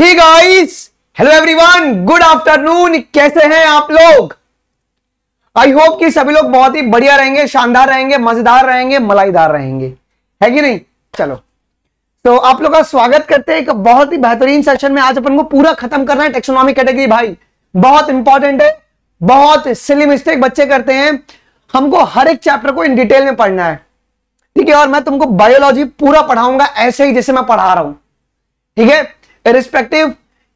Guys hello everyone good afternoon कैसे हैं आप लोग आई होप कि सभी लोग बहुत ही बढ़िया रहेंगे शानदार रहेंगे मजेदार रहेंगे मलाईदार रहेंगे है कि नहीं चलो तो आप लोग का स्वागत करते हैं एक बहुत ही बेहतरीन सेशन में आज अपन को पूरा खत्म करना है टेक्सोनॉमी कैटेगरी भाई बहुत इंपॉर्टेंट है बहुत सिली मिस्टेक बच्चे करते हैं हमको हर एक चैप्टर को इन डिटेल में पढ़ना है ठीक है और मैं तुमको बायोलॉजी पूरा पढ़ाऊंगा ऐसे ही जैसे मैं पढ़ा रहा हूं ठीक है इरिस्पेक्टिव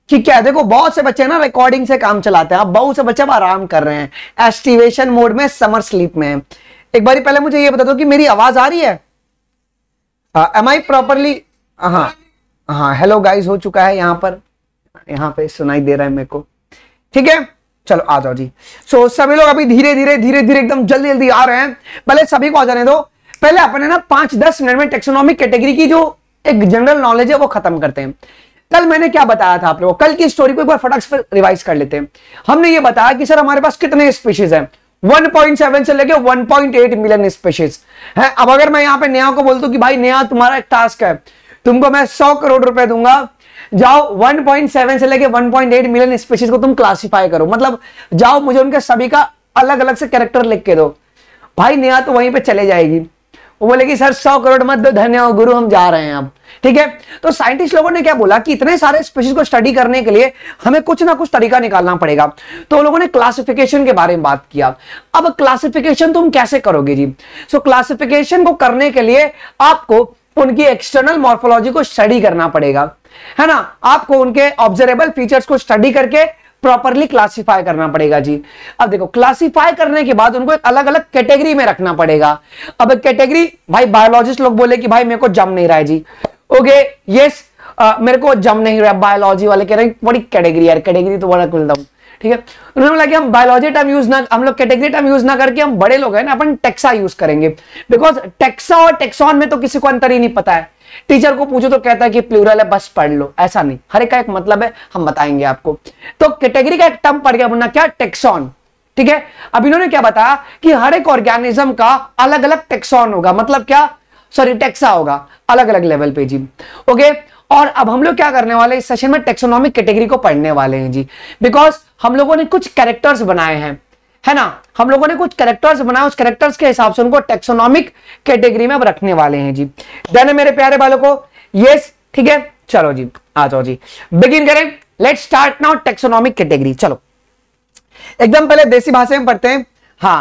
ठीक है देखो बहुत से बच्चे ना रिकॉर्डिंग से काम चलाते हैं अब बहुत से बच्चे अब आराम कर रहे हैं एस्टिवेशन मोड में समर स्लीप में एक बार पहले मुझे ये बता दो कि मेरी आवाज आ रही है एम आई प्रॉपरली हाँ हाँ हेलो गाइस हो चुका है यहां पर यहां पे सुनाई दे रहा है मेरे को ठीक है चलो आ जाओ जी सो so, सभी लोग अभी धीरे धीरे धीरे धीरे एकदम जल्दी जल्दी आ रहे हैं पहले सभी को आ जाने दो पहले अपने ना पांच दस मिनट में टेक्सोनॉमिक कैटेगरी की जो एक जनरल नॉलेज है वो खत्म करते हैं कल मैंने क्या बताया था आप लोगों को कल की स्टोरी को एक बार फटाक से रिवाइज कर लेते हैं हमने ये बताया कि सर हमारे पास कितने स्पीशीज हैं 1.7 से लेके 1.8 मिलियन स्पीशीज हैं अब अगर मैं यहाँ पे नेहा को बोलता हूं कि भाई नेहा तुम्हारा एक टास्क है तुमको मैं 100 करोड़ रुपए दूंगा जाओ 1.7 से लेके 1.8 मिलियन स्पीशीज को तुम क्लासिफाई करो मतलब जाओ मुझे उनके सभी का अलग अलग से कैरेक्टर लिख के दो भाई नेहा तो वहीं पर चले जाएगी वो बोले कि सर सौ करोड़ मत दो धन्य हो गुरु हम जा रहे हैं अब ठीक है तो साइंटिस्ट लोगों ने क्या बोला कि इतने सारे स्पीशीज को स्टडी करने के लिए हमें कुछ ना कुछ तरीका निकालना पड़ेगा तो लोगों ने क्लासिफिकेशन के बारे में बात किया अब क्लासिफिकेशन तुम कैसे करोगे जी सो क्लासिफिकेशन को करने के लिए आपको उनकी एक्सटर्नल मॉर्फोलॉजी को स्टडी करना पड़ेगा है ना आपको उनके ऑब्जर्वेबल फीचर्स को स्टडी करके प्रॉपरली क्लासिफाई करना पड़ेगा जी अब देखो क्लासिफाई करने के बाद उनको एक अलग अलग कैटेगरी में रखना पड़ेगा अब कैटेगरी भाई बायोलॉजिस्ट लोग बोले कि भाई मेरे को जम नहीं रहा है जी ओके यस मेरे को जम नहीं रहा बायोलॉजी वाले कह रहे हैं बड़ी कैटेगरी यार कैटेगरी तो बड़ा खुलता हूं ठीक है उन्होंने बोला कि हम बायोलॉजी टर्म यूज ना हम लोग कैटेगरी टर्म यूज ना करके हम बड़े लोग हैं ना अपन टेक्सा यूज करेंगे बिकॉज टेक्सा और टेक्सॉन में तो किसी को अंतर ही नहीं पता है टीचर को पूछो तो कहता है कि प्लूरल है बस पढ़ लो ऐसा नहीं हर एक का एक मतलब है हम बताएंगे आपको तो कैटेगरी का एक टर्म पढ़ गया बोलना क्या टेक्सॉन ठीक है अब इन्होंने क्या बताया कि हर एक ऑर्गेनिज्म का अलग अलग टेक्सॉन होगा मतलब क्या सॉरी टेक्सा होगा अलग अलग लेवल पे जी ओके और अब हम लोग क्या करने वाले इस सेशन में टेक्सोनॉमिक कैटेगरी को पढ़ने वाले हैं जी बिकॉज हम लोगों ने कुछ कैरेक्टर्स बनाए हैं है ना हम लोगों ने कुछ कैरेक्टर्स बनाए उस कैरेक्टर्स के हिसाब से उनको टेक्सोनॉमिक कैटेगरी में अब रखने वाले हैं जी डन मेरे प्यारे को यस ठीक है चलो जी आ जाओ जी बिगिन करें let start now taxonomic category चलो एकदम पहले देसी भाषा में पढ़ते हैं हाँ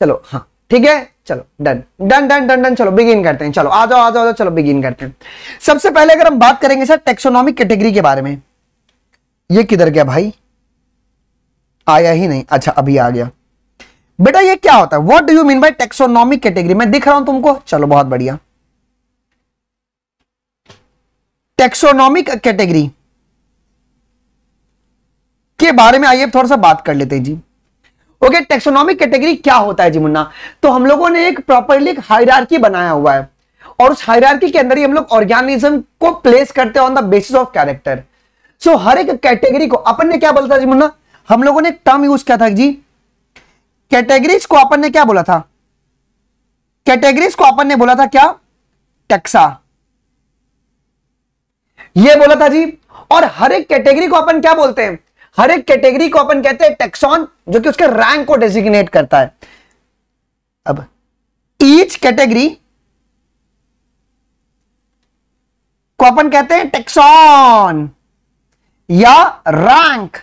चलो हाँ ठीक है चलो done done done done done चलो बिगिन करते हैं चलो आ जाओ आ जाओ चलो बिगिन करते हैं सबसे पहले अगर हम बात करेंगे सर टेक्सोनॉमिक कैटेगरी के बारे में ये किधर गया भाई आया ही नहीं अच्छा अभी आ गया बेटा ये क्या होता है what do you mean by taxonomic category मैं दिख रहा हूं तुमको चलो बहुत बढ़िया टेक्सोनॉमिक कैटेगरी के बारे में आइए थोड़ा सा बात कर लेते हैं जी ओके टेक्सोनॉमिक कैटेगरी क्या होता है जी मुन्ना तो हम लोगों ने एक प्रॉपरली एक हायरार्की बनाया हुआ है और उस हायरार्की के अंदर ही हम लोग ऑर्गेनिज्म को प्लेस करते हैं on the basis of character so हर एक कैटेगरी को अपन ने क्या बोलता है जी मुन्ना हम लोगों ने एक टर्म यूज किया था जी कैटेगरीज को अपन ने क्या बोला था कैटेगरीज को अपन ने बोला था क्या टेक्सा ये बोला था जी और हर एक कैटेगरी को अपन क्या बोलते हैं हर एक कैटेगरी को अपन कहते हैं टेक्सॉन जो कि उसके रैंक को डेजिग्नेट करता है अब ईच कैटेगरी को अपन कहते हैं टेक्सॉन या रैंक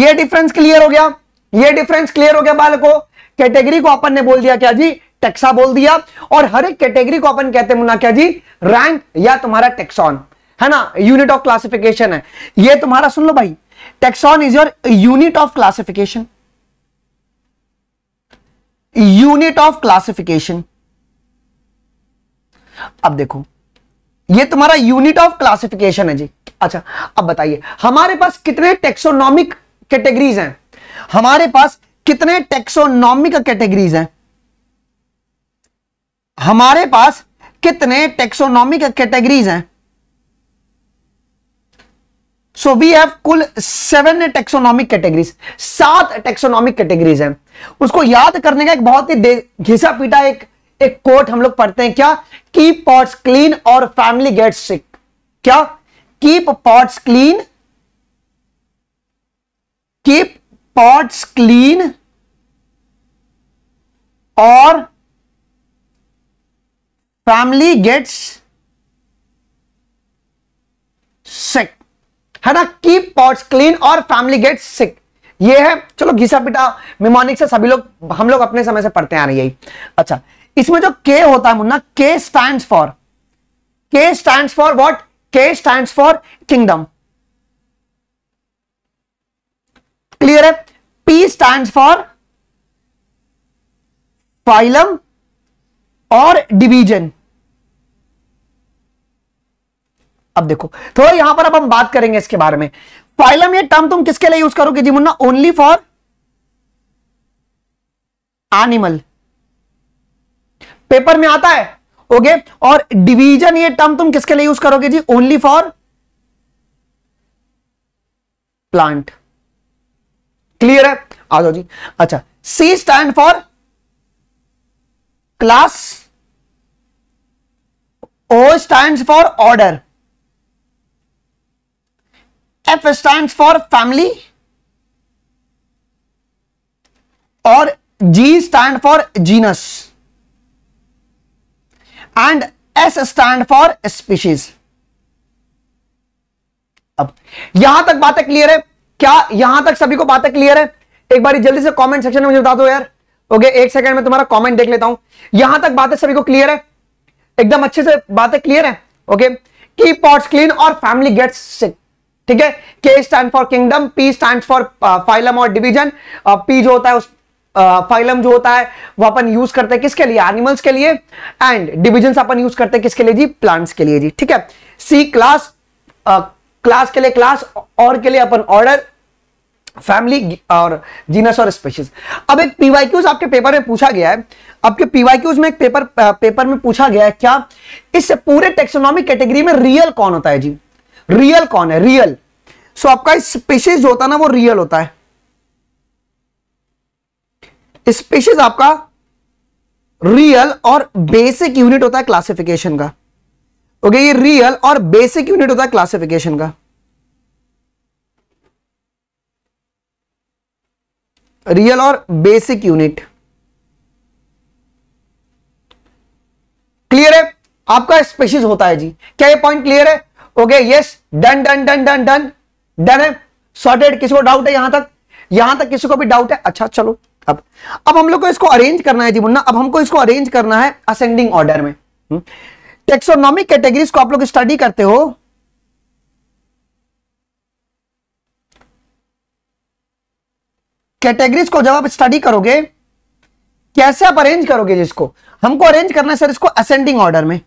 ये डिफरेंस क्लियर हो गया ये डिफरेंस क्लियर हो गया बालको कैटेगरी को अपन ने बोल दिया क्या जी टेक्सा बोल दिया और हर एक कैटेगरी को अपन कहते हैं क्या जी रैंक या तुम्हारा टेक्सॉन है ना यूनिट ऑफ क्लासिफिकेशन है ये तुम्हारा सुन लो भाई taxon is your unit of classification unit of classification अब देखो ये तुम्हारा यूनिट ऑफ क्लासिफिकेशन है जी अच्छा अब बताइए हमारे पास कितने टेक्सोनॉमिक कैटेगरीज हैं हमारे पास कितने टेक्सोनॉमिक कैटेगरीज हैं हमारे पास कितने टेक्सोनॉमिक कैटेगरीज हैं सो वी हैव कुल सेवन टेक्सोनॉमिक कैटेगरीज सात टेक्सोनॉमिक कैटेगरीज हैं उसको याद करने का एक बहुत ही घिसा पीटा एक एक कोट हम लोग पढ़ते हैं क्या कीप पॉट्स क्लीन और फैमिली गेट सिक क्या keep pots clean keep pots clean और फैमिली गेट्स सिक है ना कीप पॉट्स क्लीन और फैमिली गेट्स सिक ये है चलो घिसा पिटा मेमोनिक से सभी लोग हम लोग अपने समय से पढ़ते आ रहे यही अच्छा इसमें जो के होता है Munna K stand for K stand for what K stand for kingdom clear है पी स्टैंड फॉर फाइलम और डिवीजन अब देखो थोड़ा तो यहां पर अब हम बात करेंगे इसके बारे में फाइलम ये टर्म तुम किसके लिए यूज करोगे जी मुन्ना ओनली फॉर एनिमल पेपर में आता है ओके और डिवीजन ये टर्म तुम किसके लिए यूज करोगे जी ओनली फॉर प्लांट क्लियर है आ जाओ जी अच्छा C stand for class O stand for order F stand for family और G stand for genus and S stand for species अब यहां तक बातें क्लियर है क्या यहां तक सभी को बातें क्लियर है एक बार जल्दी से कमेंट सेक्शन में मुझे बता दो यार ओके एक सेकंड में तुम्हारा कमेंट देख लेता हूं यहां तक बातें सभी को क्लियर है एकदम अच्छे से बातें क्लियर है ओके की पॉट्स क्लीन और फैमिली गेट्स सिक ठीक है K stand for kingdom P stand for phylum और डिवीजन पी जो होता है उस फाइलम uh, जो होता है वो अपन यूज करते हैं किसके लिए एनिमल्स के लिए एंड डिविजन अपन यूज करते हैं किसके लिए जी प्लांट्स के लिए जी ठीक है सी क्लास क्लास के लिए क्लास और के लिए अपन ऑर्डर फैमिली और जीनस और स्पेशीज अब एक पीवाईक्यूज आपके पेपर में पूछा गया है आपके पीवाईक्यूज में एक पेपर पेपर में पूछा गया है क्या इस पूरे टेक्सोनॉमिक कैटेगरी में रियल कौन होता है जी रियल कौन है रियल सो so, आपका स्पेशीज होता है ना वो रियल होता है स्पेशीज आपका रियल और बेसिक यूनिट होता है क्लासिफिकेशन का ओके ये रियल और बेसिक यूनिट होता है क्लासिफिकेशन का रियल और बेसिक यूनिट क्लियर है आपका स्पेशीज होता है जी क्या ये पॉइंट क्लियर है okay yes done done done done done done है सॉर्टेड किसी को डाउट है यहां तक यहां तक किसी को भी डाउट है अच्छा चलो अब अब हम लोग को इसको अरेंज करना है जी मुन्ना अब हमको इसको अरेंज करना है असेंडिंग ऑर्डर में हुँ? हम्म, टेक्सोनॉमिक कैटेगरीज को आप लोग स्टडी करते हो कैटेगरीज को जब आप स्टडी करोगे कैसे आप अरेंज करोगे जिसको हमको अरेंज करना है सर इसको असेंडिंग ऑर्डर में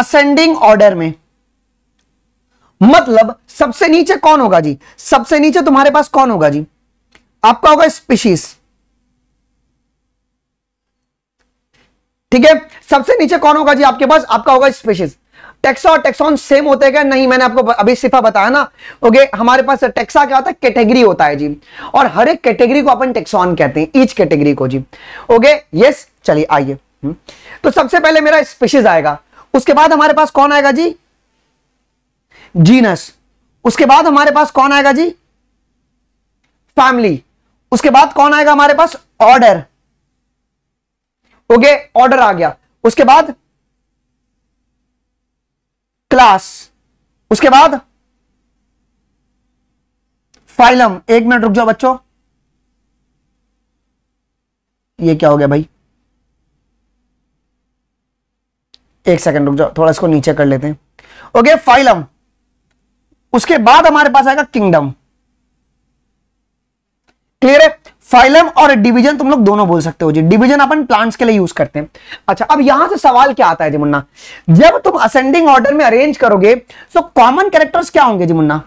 असेंडिंग ऑर्डर में मतलब सबसे नीचे कौन होगा जी सबसे नीचे तुम्हारे पास कौन होगा जी आपका होगा स्पीशीज ठीक है सबसे नीचे कौन होगा जी आपके पास आपका होगा स्पेशीज टेक्सा और टेक्सॉन सेम होते हैं नहीं मैंने आपको अभी सिफा बताया ना ओके हमारे पास टेक्सा क्या होता है कैटेगरी होता है जी और हर एक कैटेगरी को अपन टेक्सॉन कहते हैं ईच कैटेगरी को जी ओके यस चलिए आइए हम्म। तो सबसे पहले मेरा स्पेशीज आएगा उसके बाद हमारे पास कौन आएगा जी जीनस उसके बाद हमारे पास कौन आएगा जी फैमिली उसके बाद कौन आएगा हमारे पास ऑर्डर ओके ऑर्डर आ गया उसके बाद क्लास उसके बाद फाइलम एक मिनट रुक जाओ बच्चों ये क्या हो गया भाई एक सेकंड रुक जाओ थोड़ा इसको नीचे कर लेते हैं ओके फाइलम उसके बाद हमारे पास आएगा किंगडम क्लियर है फाइलम और डिवीजन तुम लोग दोनों बोल सकते हो जी डिवीजन अपन प्लांट्स के लिए यूज करते हैं अच्छा अब यहां से सवाल क्या आता है जी मुन्ना जब तुम असेंडिंग ऑर्डर में अरेंज करोगे तो कॉमन कैरेक्टर्स क्या होंगे जी मुन्ना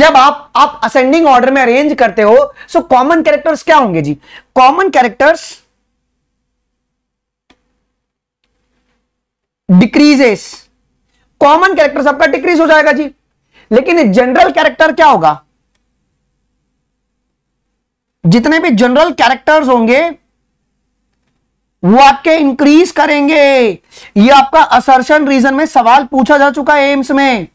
जब आप आप असेंडिंग ऑर्डर में अरेंज करते हो सो कॉमन कैरेक्टर्स क्या होंगे जी common characters decreases common characters आपका डिक्रीज हो जाएगा जी लेकिन जनरल कैरेक्टर क्या होगा जितने भी जनरल कैरेक्टर्स होंगे वो आपके इंक्रीज करेंगे ये आपका असर्शन रीजन में सवाल पूछा जा चुका है एम्स में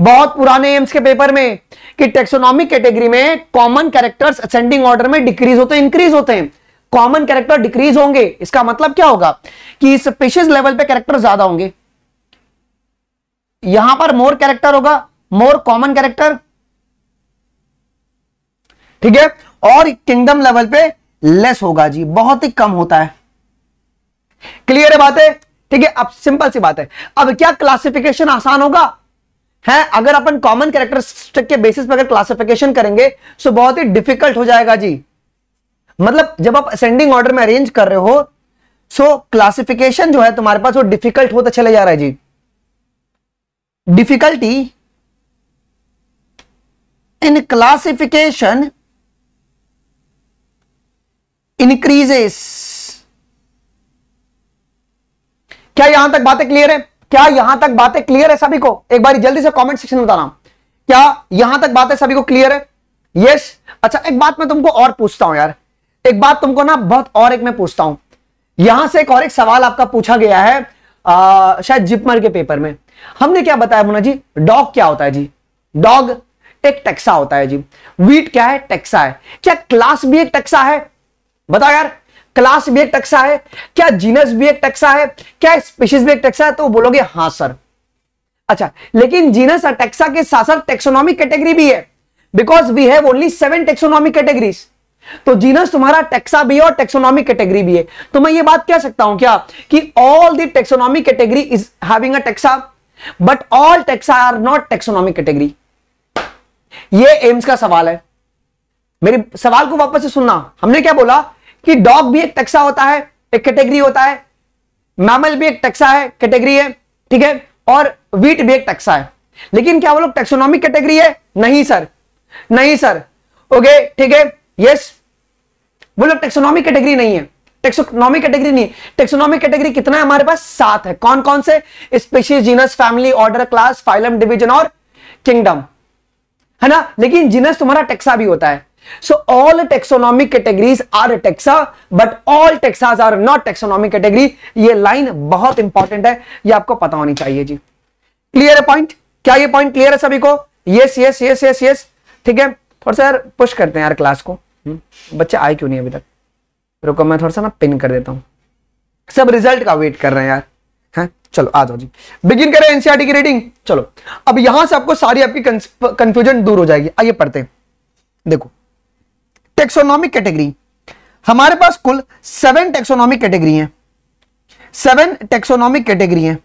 बहुत पुराने एम्स के पेपर में कि टेक्सोनॉमिक कैटेगरी में कॉमन कैरेक्टर्स असेंडिंग ऑर्डर में डिक्रीज होते हैं इंक्रीज होते हैं कॉमन कैरेक्टर डिक्रीज होंगे इसका मतलब क्या होगा कि स्पेशियस लेवल पे कैरेक्टर ज्यादा होंगे यहां पर मोर कैरेक्टर होगा मोर कॉमन कैरेक्टर ठीक है और किंगडम लेवल पे लेस होगा जी बहुत ही कम होता है क्लियर है बात है ठीक है अब सिंपल सी बात है अब क्या क्लासिफिकेशन आसान होगा है अगर अपन कॉमन कैरेक्टरिस्टिक के बेसिस पर अगर क्लासिफिकेशन करेंगे तो बहुत ही डिफिकल्ट हो जाएगा जी मतलब जब आप असेंडिंग ऑर्डर में अरेंज कर रहे हो सो क्लासिफिकेशन जो है तुम्हारे पास वो डिफिकल्ट होता चले जा रहा है जी डिफिकल्टी इन क्लासिफिकेशन इंक्रीजेस क्या यहां तक बातें क्लियर है क्या यहां तक बातें क्लियर है सभी को एक बार जल्दी से कमेंट सेक्शन में बताना क्या यहां तक बातें सभी को क्लियर है यस अच्छा एक बात मैं तुमको और पूछता हूं यार एक बात तुमको ना बहुत और एक मैं पूछता हूं यहां से एक और एक सवाल आपका पूछा गया है आ, शायद जिपमर के पेपर में हमने क्या बताया मुना जी डॉग क्या होता है जी डॉग एक टेक्सा होता है जी वीट क्या है टेक्सा है क्या क्लास भी एक टेक्सा है बताओ यार क्लास भी एक टक्सा है क्या जीनस भी एक टक्सा है क्या स्पीशीज भी एक टक्सा है तो बोलोगे हाँ सर अच्छा लेकिन जीनस और टेक्सा के साथ साथ टेक्सोनॉमिक कैटेगरी भी है because we have only seven taxonomic categories तो जीनस तुम्हारा टेक्सा भी है और टेक्सोनॉमिक कैटेगरी भी है तो मैं ये बात कह सकता हूं क्या कि all the taxonomic category is having a taxa but all taxa are not taxonomic category ये एम्स का सवाल है मेरी सवाल को वापस से सुनना हमने क्या बोला कि डॉग भी एक टक्सा होता है एक कैटेगरी होता है मैमल भी एक टक्सा है कैटेगरी है ठीक है और वीट भी एक टक्सा है लेकिन क्या वो लोग टेक्सोनॉमिक कैटेगरी है नहीं सर नहीं सर ओके ठीक है यस वो लोग टेक्सोनॉमिक कैटेगरी नहीं है टेक्सोनॉमिक कैटेगरी नहीं टेक्सोनॉमिक कैटेगरी कितना है हमारे पास सात है कौन कौन से species genus family order class phylum division और किंगडम है ना लेकिन जीनस तुम्हारा टेक्सा भी होता है So all taxonomic categories are taxa, but all taxas are not taxonomic category. ये लाइन बहुत इंपॉर्टेंट है ये आपको पता होनी चाहिए जी क्लियर है पॉइंट क्या ये पॉइंट क्लियर है सभी को yes yes yes yes yes ठीक है थोड़ा सा यार पुश करते हैं यार क्लास को हम्म? बच्चे आए क्यों नहीं अभी तक रुको मैं थोड़ा सा ना पिन कर देता हूँ सब रिजल्ट का वेट कर रहे हैं यार है? चलो आ जाओ जी बिगिन करें एनसीआरटी e की रीडिंग चलो अब यहां से आपको सारी आपकी कंफ्यूजन दूर हो जाएगी आइए पढ़ते हैं देखो टेक्सोनॉमिक कैटेगरी हमारे पास कुल सेवन टेक्सोनॉमिक कैटेगरी हैं सेवन टेक्सोनॉमिक कैटेगरी हैं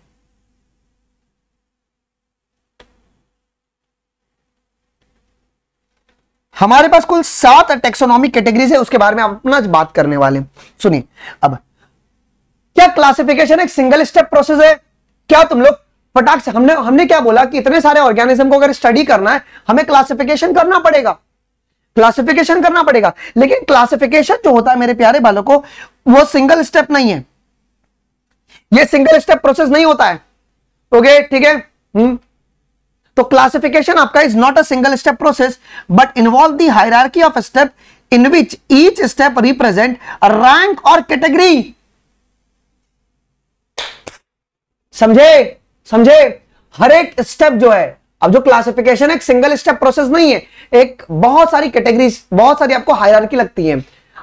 हमारे पास कुल सात टेक्सोनॉमिक कैटेगरीज है उसके बारे में अपना बात करने वाले सुनिए अब क्या क्लासिफिकेशन एक सिंगल स्टेप प्रोसेस है क्या तुम लोग फटाक से हमने हमने क्या बोला कि इतने सारे ऑर्गेनिज्म को अगर स्टडी करना है हमें क्लासिफिकेशन करना पड़ेगा क्लासिफिकेशन करना पड़ेगा लेकिन क्लासिफिकेशन जो होता है मेरे प्यारे बालों को वो सिंगल स्टेप नहीं है ये सिंगल स्टेप प्रोसेस नहीं होता है ओके ठीक है हम्म। तो क्लासिफिकेशन आपका is not a single step process but involve the hierarchy of step in which each step represent rank और कैटेगरी समझे समझे हर एक स्टेप जो है अब जो क्लासिफिकेशन है सिंगल स्टेप प्रोसेस नहीं है एक बहुत सारी कैटेगरी बहुत सारी आपको हायरार्की लगती है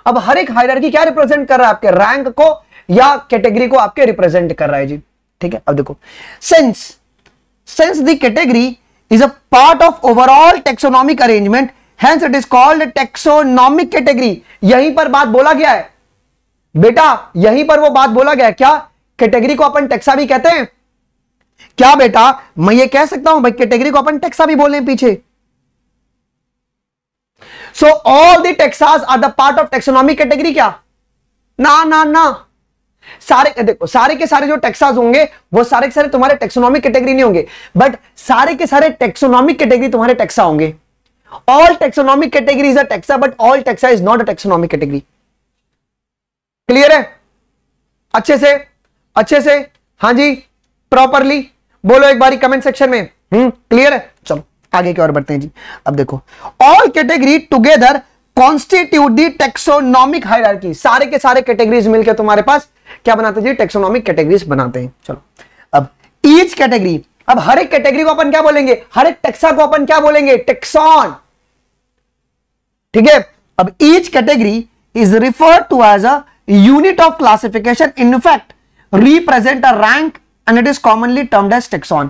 अब हर एक हायरार्की क्या रिप्रेजेंट कर रहा है आपके रैंक को या कैटेगरी को आपके रिप्रेजेंट कर रहा है जी ठीक है अब देखो sense sense the category is a part of overall taxonomic arrangement hence it is called taxonomic category यहीं पर बात बोला गया है बेटा यहीं पर वो बात बोला गया क्या कैटेगरी को अपन टेक्सा भी कहते हैं क्या बेटा मैं ये कह सकता हूं भाई कैटेगरी को अपन टेक्सा भी बोले पीछे so all the taxa are the part of taxonomy category क्या ना ना ना सारे देखो सारे के सारे जो टेक्सास होंगे वो सारे के सारे तुम्हारे टेक्सोनॉमिक कैटेगरी नहीं होंगे बट सारे के सारे टेक्सोनॉमिक कैटेगरी तुम्हारे टेक्सा होंगे all taxonomic category is a taxa but all taxa is not a taxonomic category क्लियर है अच्छे से अच्छे से हां जी प्रॉपरली बोलो एक बारी कमेंट सेक्शन में हम्म क्लियर है चलो आगे की ओर बढ़ते हैं जी अब देखो all category together constitute the taxonomic hierarchy सारे के सारे कैटेगरीज मिलकर तुम्हारे पास क्या बनाते जी टेक्सोनॉमिक कैटेगरीज बनाते हैं चलो अब ईच कैटेगरी अब हर एक कैटेगरी को अपन क्या बोलेंगे हर एक टेक्सा को अपन क्या बोलेंगे टेक्सॉन ठीक है अब each category is referred to as a unit of classification in fact represent a rank and it is commonly termed as taxon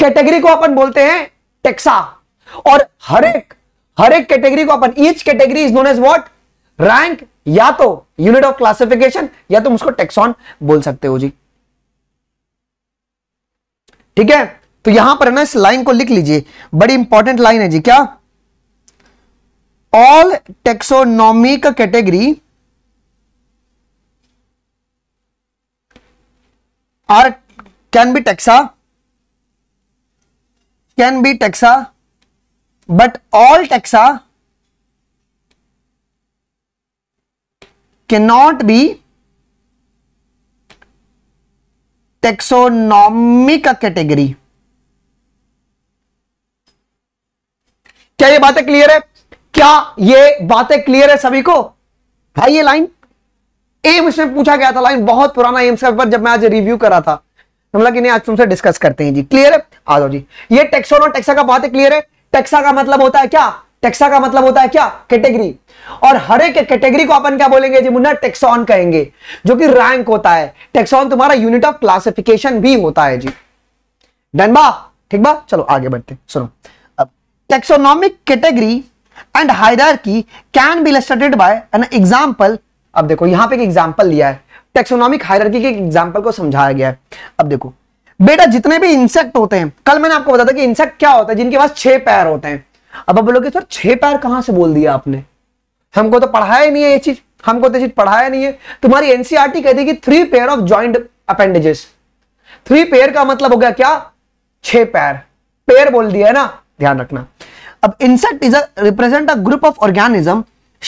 category को अपन बोलते हैं टेक्सा और हर एक हर एक कैटेगरी को अपन each category is known as what rank या तो यूनिट ऑफ क्लासिफिकेशन या तुम उसको टेक्सॉन बोल सकते हो जी ठीक है तो यहां पर है ना इस लाइन को लिख लीजिए बड़ी इंपॉर्टेंट लाइन है जी क्या all taxonomic category be taxa can be taxa but all taxa can not be taxonomy taxonomic category क्या ये बातें क्लियर है क्या ये बातें क्लियर है सभी को भाई ये लाइन एम्स में पूछा गया था लाइन बहुत पुराना एम्स का पेपर जब मैं आज रिव्यू करा था हम लोग इन्हें आज तुमसे डिस्कस करते हैं जी क्लियर है आ जाओ जी ये टेक्सोन और टेक्सा का बात है क्लियर है टेक्सा का मतलब होता है क्या टेक्सा का मतलब होता है क्या कैटेगरी और हर एक कैटेगरी को अपन क्या बोलेंगे जी मुन्ना टेक्सॉन कहेंगे जो कि रैंक होता है टेक्सॉन तुम्हारा यूनिट ऑफ क्लासिफिकेशन भी होता है जी डन बा ठीक बा चलो आगे बढ़ते सुनो अब taxonomic category and hierarchy can be illustrated by an example अब देखो यहां पे एक एग्जाम्पल लिया है टेक्सोनॉमिक हायरकी के एग्जाम्पल को समझाया गया है अब देखो बेटा जितने भी इंसेक्ट होते हैं कल मैंने आपको बताया था कि इंसेक्ट क्या होता है जिनके पास छह पैर होते हैं अब आप बोलोगे सर छह पैर कहां से बोल दिया आपने हमको तो पढ़ाया नहीं है ये चीज हमको तो चीज पढ़ाया नहीं है तुम्हारी एनसीआरटी e कहती है कि three pair of joint appendages three pair का मतलब हो गया क्या छह पैर पेयर बोल दिया है ना ध्यान रखना अब insect is a represent a group of organism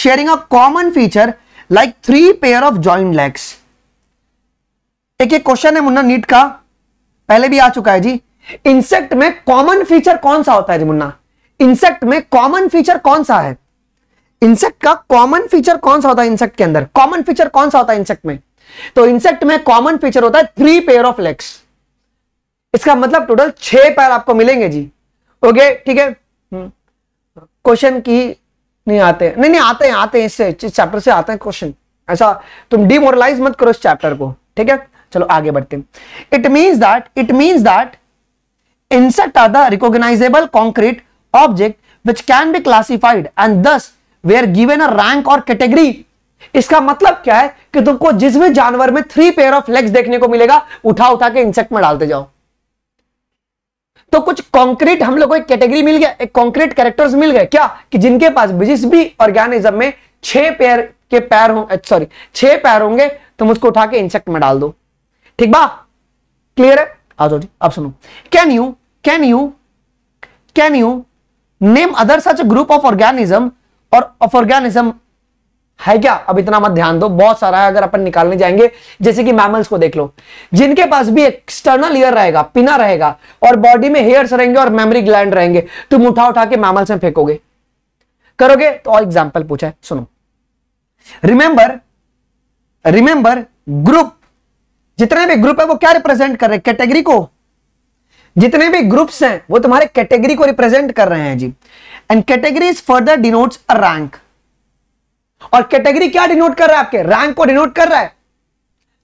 sharing a common feature like three pair of joint legs एक एक क्वेश्चन है मुन्ना नीट का पहले भी आ चुका है जी इंसेक्ट में कॉमन फीचर कौन सा होता है जी मुन्ना इंसेक्ट में कॉमन फीचर कौन सा है इंसेक्ट का कॉमन फीचर कौन सा होता है इंसेक्ट के अंदर कॉमन फीचर कौन सा होता है इंसेक्ट में तो इंसेक्ट में कॉमन फीचर होता है थ्री पेयर ऑफ लेग्स इसका मतलब टोटल छह पैर आपको मिलेंगे जी ओके ठीक है क्वेश्चन hmm. की नहीं आते हैं नहीं नहीं आते हैं आते हैं इससे इस चैप्टर से आते हैं क्वेश्चन ऐसा तुम डिमोरलाइज मत करो इस चैप्टर को ठीक है चलो आगे बढ़ते हैं it means that it means that insect are the the concrete object which can be classified and thus way are given a rank और कैटेगरी इसका मतलब क्या है कि तुमको जिस भी जानवर में थ्री पेयर ऑफ लेग्स देखने को मिलेगा उठा उठा के इंसेक्ट में डालते जाओ तो कुछ कॉन्क्रीट हम लोग को एक कैटेगरी मिल गया एक कॉन्क्रीट कैरेक्टर्स मिल गए क्या कि जिनके पास जिस भी ऑर्गेनिज्म में छह पैर के पैर हो सॉरी छह पैर होंगे तुम तो उसको उठा के इंसेक्ट में डाल दो ठीक बा क्लियर है आ जाओ जी आप सुनो can you can you can you name other such group of organism और ऑफ ऑर्गेनिज्म है क्या अब इतना मत ध्यान दो बहुत सारा है अगर अपन निकालने जाएंगे जैसे कि मैमल्स को देख लो जिनके पास भी एक्सटर्नल ईयर रहेगा पिना रहेगा और बॉडी में हेयर्स रहेंगे और मेमोरी ग्लैंड रहेंगे तुम उठा उठा के मैमल्स में फेंकोगे करोगे तो और एग्जाम्पल पूछा है सुनो रिमेंबर रिमेंबर ग्रुप जितने भी ग्रुप है वो क्या रिप्रेजेंट कर रहे कैटेगरी को जितने भी ग्रुप्स हैं वो तुम्हारे कैटेगरी को रिप्रेजेंट कर रहे हैं जी and category further denotes a rank और कैटेगरी क्या डिनोट कर रहा है आपके रैंक को डिनोट कर रहा है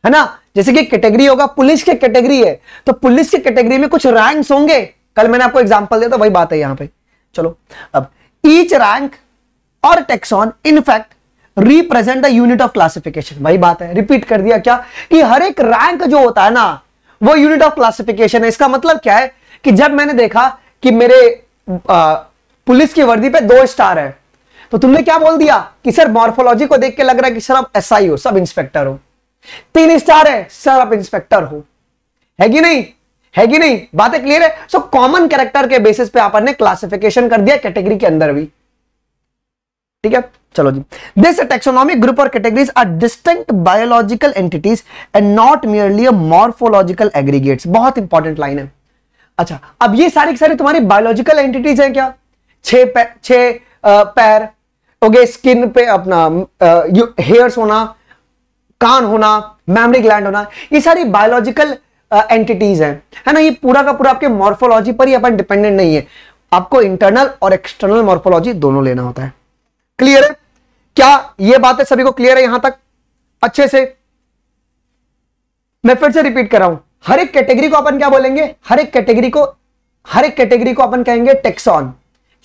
है ना जैसे कि कैटेगरी होगा पुलिस के कैटेगरी है तो पुलिस के कैटेगरी में कुछ रैंक्स होंगे कल मैंने आपको एग्जांपल दिया था वही बात है यहां पे चलो अब ईच रैंक और taxon in fact represent the unit of classification वही बात है रिपीट कर दिया क्या कि हर एक रैंक जो होता है ना वो यूनिट ऑफ क्लासिफिकेशन है इसका मतलब क्या है कि जब मैंने देखा कि मेरे आ, पुलिस की वर्दी पे दो स्टार है तो तुमने क्या बोल दिया कि सर मॉर्फोलॉजी को देख के लग रहा है कि सर आप एस SI हो सब इंस्पेक्टर हो तीन स्टार है सर आप इंस्पेक्टर हो है कि नहीं है कि नहीं बातें क्लियर है सो कॉमन कैरेक्टर के बेसिस पे आपने क्लासिफिकेशन कर दिया कैटेगरी के अंदर भी ठीक है चलो जी दिस टेक्सोनॉमिक ग्रुप और categories are distinct biological entities and not merely morphological aggregates बहुत इंपॉर्टेंट लाइन है अच्छा अब ये सारी सारी तुम्हारी बायोलॉजिकल एंटिटीज हैं क्या छह पैर, छह पैर ओके स्किन पे अपना हेयर्स होना कान होना मेमोरी ग्लैंड होना ये सारी बायोलॉजिकल एंटिटीज हैं है ना ये पूरा का पूरा आपके मॉर्फोलॉजी पर ही अपन डिपेंडेंट नहीं है आपको इंटरनल और एक्सटर्नल मॉर्फोलॉजी दोनों लेना होता है क्लियर है क्या ये बात है सभी को क्लियर है यहां तक अच्छे से मैं फिर से रिपीट कर रहा हूं हर एक कैटेगरी को अपन क्या बोलेंगे हर एक कैटेगरी को हर एक कैटेगरी को अपन कहेंगे टेक्सॉन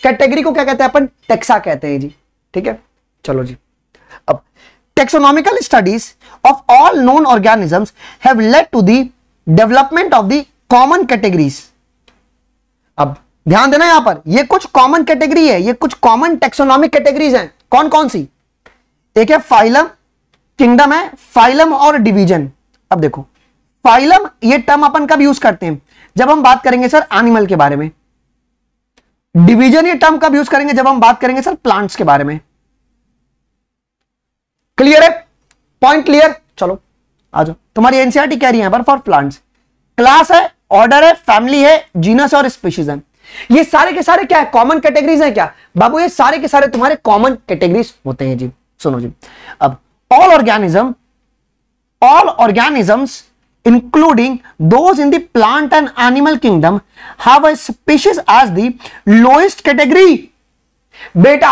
कैटेगरी को क्या कहते हैं अपन टेक्सा कहते हैं जी ठीक है चलो जी अब taxonomical studies of all known organisms have led to the development of the common categories अब ध्यान देना यहां पर ये कुछ कॉमन कैटेगरी है ये कुछ कॉमन टेक्सोनॉमिक कैटेगरीज हैं कौन कौन सी एक है फाइलम किंगडम है फाइलम और डिवीजन अब देखो फाइलम ये टर्म अपन कब यूज करते हैं जब हम बात करेंगे सर एनिमल के बारे में डिवीजन ये टर्म कब यूज करेंगे जब हम बात करेंगे सर प्लांट्स के बारे में क्लियर है पॉइंट क्लियर चलो आ जाओ तुम्हारी एनसीआरटी कह रही है पर फॉर प्लांट्स क्लास है ऑर्डर है फैमिली है जीनस और स्पीशीज है ये सारे के सारे क्या है कॉमन कैटेगरीज है क्या बाबू ये सारे के सारे तुम्हारे कॉमन कैटेगरीज होते हैं जी सुनो जी अब all organism all organisms including those in the plant and animal kingdom have a species as the lowest category बेटा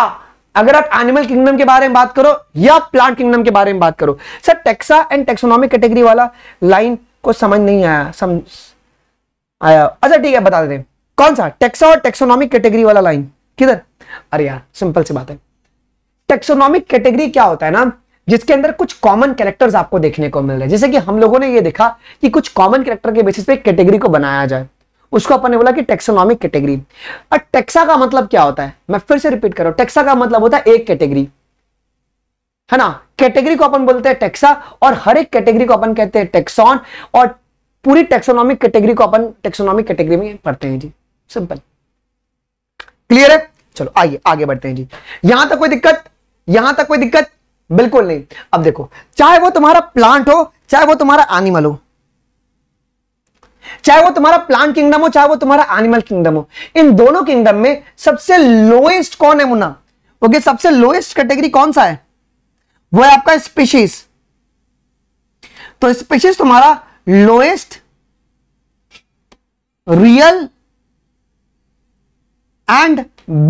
अगर आप एनिमल किंगडम के बारे में बात करो या प्लांट किंगडम के बारे में बात करो sir taxa and taxonomic category वाला लाइन को समझ नहीं आया समझ आया अच्छा ठीक है बता दे कौन सा टेक्सा और टेक्सोनॉमिक कैटेगरी वाला लाइन किधर अरे यार सिंपल सी बात है टेक्सोनॉमिक कैटेगरी क्या होता है ना जिसके अंदर कुछ कॉमन कैरेक्टर्स आपको देखने को मिल रहे हैं जैसे कि हम लोगों ने ये देखा कि कुछ कॉमन कैरेक्टर के बेसिस पे एक कैटेगरी को बनाया जाए उसको अपन ने बोला कि टेक्सोनॉमिक कैटेगरी और टेक्सा का मतलब क्या होता है मैं फिर से रिपीट कर रहा हूं टेक्सा का मतलब होता है एक कैटेगरी है ना कैटेगरी को अपन बोलते हैं टेक्सा और हर एक कैटेगरी को अपन कहते हैं टेक्सॉन और पूरी टेक्सोनॉमिक कैटेगरी को अपन टेक्सोनॉमिक कैटेगरी में पढ़ते हैं जी सिंपल क्लियर है चलो आइए आगे बढ़ते हैं जी यहां तक कोई दिक्कत यहां तक कोई दिक्कत बिल्कुल नहीं अब देखो चाहे वो तुम्हारा प्लांट हो चाहे वो तुम्हारा एनिमल हो चाहे वो तुम्हारा प्लांट किंगडम हो चाहे वो तुम्हारा एनिमल किंगडम हो इन दोनों किंगडम में सबसे लोएस्ट कौन है मुन्ना ओके सबसे लोएस्ट कैटेगरी कौन सा है वो है आपका स्पीशीज तो स्पीशीज तुम्हारा lowest real and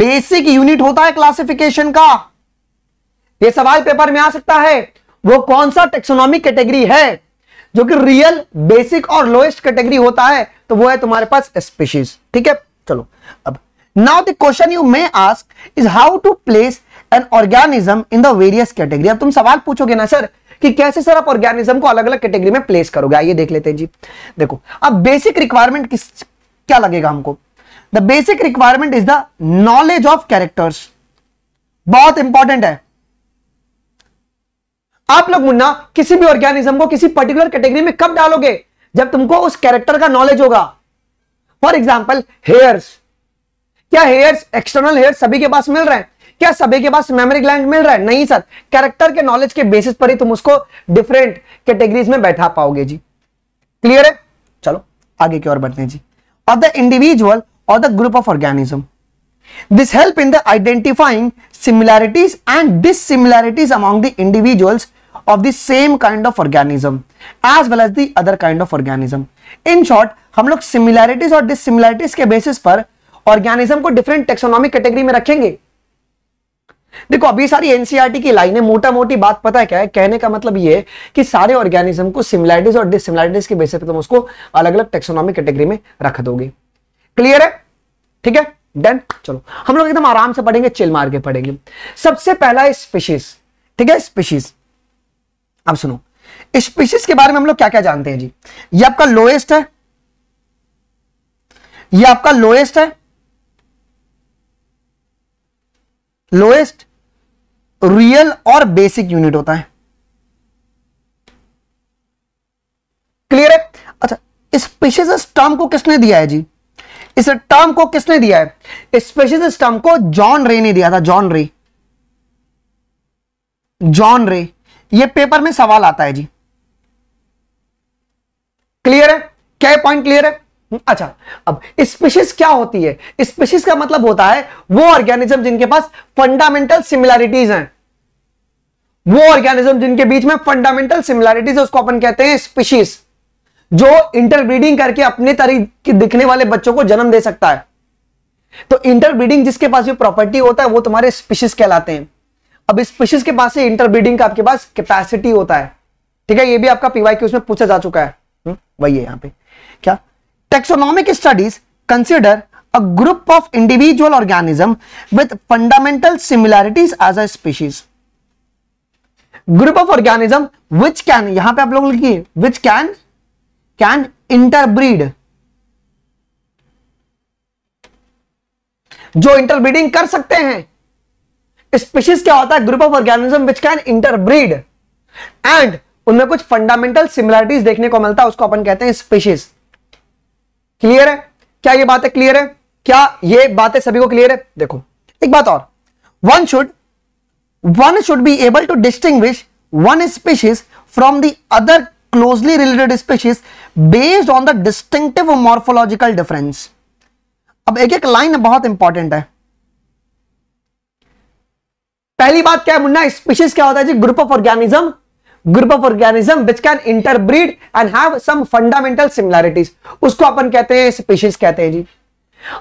basic unit होता है क्लासिफिकेशन का ये सवाल पेपर में आ सकता है वो कौन सा टेक्सोनॉमिक कैटेगरी है जो कि रियल बेसिक और लोएस्ट कैटेगरी होता है तो वो है तुम्हारे पास स्पीशीज ठीक है चलो अब now the question you may ask is how to place an organism in the various category अब तुम सवाल पूछोगे ना सर कि कैसे सर आप ऑर्गेनिज्म को अलग अलग कैटेगरी में प्लेस करोगे आइए देख लेते हैं जी देखो अब बेसिक रिक्वायरमेंट किस क्या लगेगा हमको the basic requirement is the knowledge of characters बहुत इंपॉर्टेंट है आप लोग मुन्ना किसी भी ऑर्गेनिज्म को किसी पर्टिकुलर कैटेगरी में कब डालोगे जब तुमको उस कैरेक्टर का नॉलेज होगा फॉर एग्जाम्पल हेयर्स क्या हेयर्स एक्सटर्नल हेयर सभी के पास मिल रहे हैं क्या सभी के पास मेमोरी ग्लैंड मिल रहा है नहीं सर कैरेक्टर के नॉलेज के बेसिस पर ही तुम उसको डिफरेंट कैटेगरीज में बैठा पाओगे जी क्लियर है चलो आगे की ओर बढ़ते हैं जी और द इंडिविजुअल और the group of organism this help in the identifying similarities and dissimilarities among the individuals of the same kind of organism as well as the other kind of organism in short हम लोग similarities और dissimilarities के basis पर organism को different taxonomic category में रखेंगे देखो अभी सारी एनसीईआरटी e की लाइनें मोटा मोटी बात पता है क्या है कहने का मतलब ये है कि सारे ऑर्गेनिज्म को सिमिलैरिटीज और डिसिमिलैरिटीज के बेसिस पर तुम उसको अलग अलग टेक्सोनॉमिक कैटेगरी में रख दोगे क्लियर है ठीक है डन चलो हम लोग एकदम आराम से पढ़ेंगे चिल मार के पढ़ेंगे सबसे पहला स्पीशीज ठीक है स्पीशीज अब सुनो स्पीशीज के बारे में हम लोग क्या क्या जानते हैं जी ये आपका लोएस्ट है ये आपका लोएस्ट है लोएस्ट रियल और बेसिक यूनिट होता है क्लियर है अच्छा स्पेशल टर्म को किसने दिया है जी इस टर्म को किसने दिया है स्पेशल टर्म को जॉन रे ने दिया था जॉन रे जॉन रे ये पेपर में सवाल आता है जी क्लियर है क्या पॉइंट क्लियर है अच्छा अब स्पीशीज क्या होती है स्पीशीज का मतलब होता है वो ऑर्गेनिज्म जिनके पास फंडामेंटल सिमिलैरिटीज हैं वो ऑर्गेनिज्म जिनके बीच में फंडामेंटल सिमिलैरिटीज है उसको अपन कहते हैं स्पीशीज जो इंटरब्रीडिंग करके अपने तरीके दिखने वाले बच्चों को जन्म दे सकता है तो इंटरब्रीडिंग जिसके पास ये प्रॉपर्टी होता है वो तुम्हारे स्पीशीज कहलाते हैं अब स्पीशीज के पास से इंटरब्रीडिंग का आपके पास कैपेसिटी होता है ठीक है ये भी आपका पीवाई उसमें पूछा जा चुका है हम्म, वही है यहां पे क्या taxonomic studies consider a group of individual organism with fundamental similarities as a species group of organism which can यहां पे आप लोग लिखिए विच कैन कैन इंटरब्रीड जो इंटरब्रीडिंग कर सकते हैं स्पीशीज क्या होता है group of organism which can interbreed and उनमें कुछ फंडामेंटल सिमिलरिटीज देखने को मिलता है उसको अपन कहते हैं स्पीशीज क्लियर है क्या ये बातें क्लियर है क्या ये बातें सभी को क्लियर है देखो एक बात और one should one should be able to distinguish one species from the other closely related species based on the distinctive morphological difference अब एक एक लाइन बहुत इंपॉर्टेंट है पहली बात क्या है मुन्ना स्पीशीज क्या होता है जी group of organism group of organism which can interbreed and have some fundamental similarities उसको अपन कहते हैं स्पीशीज कहते हैं जी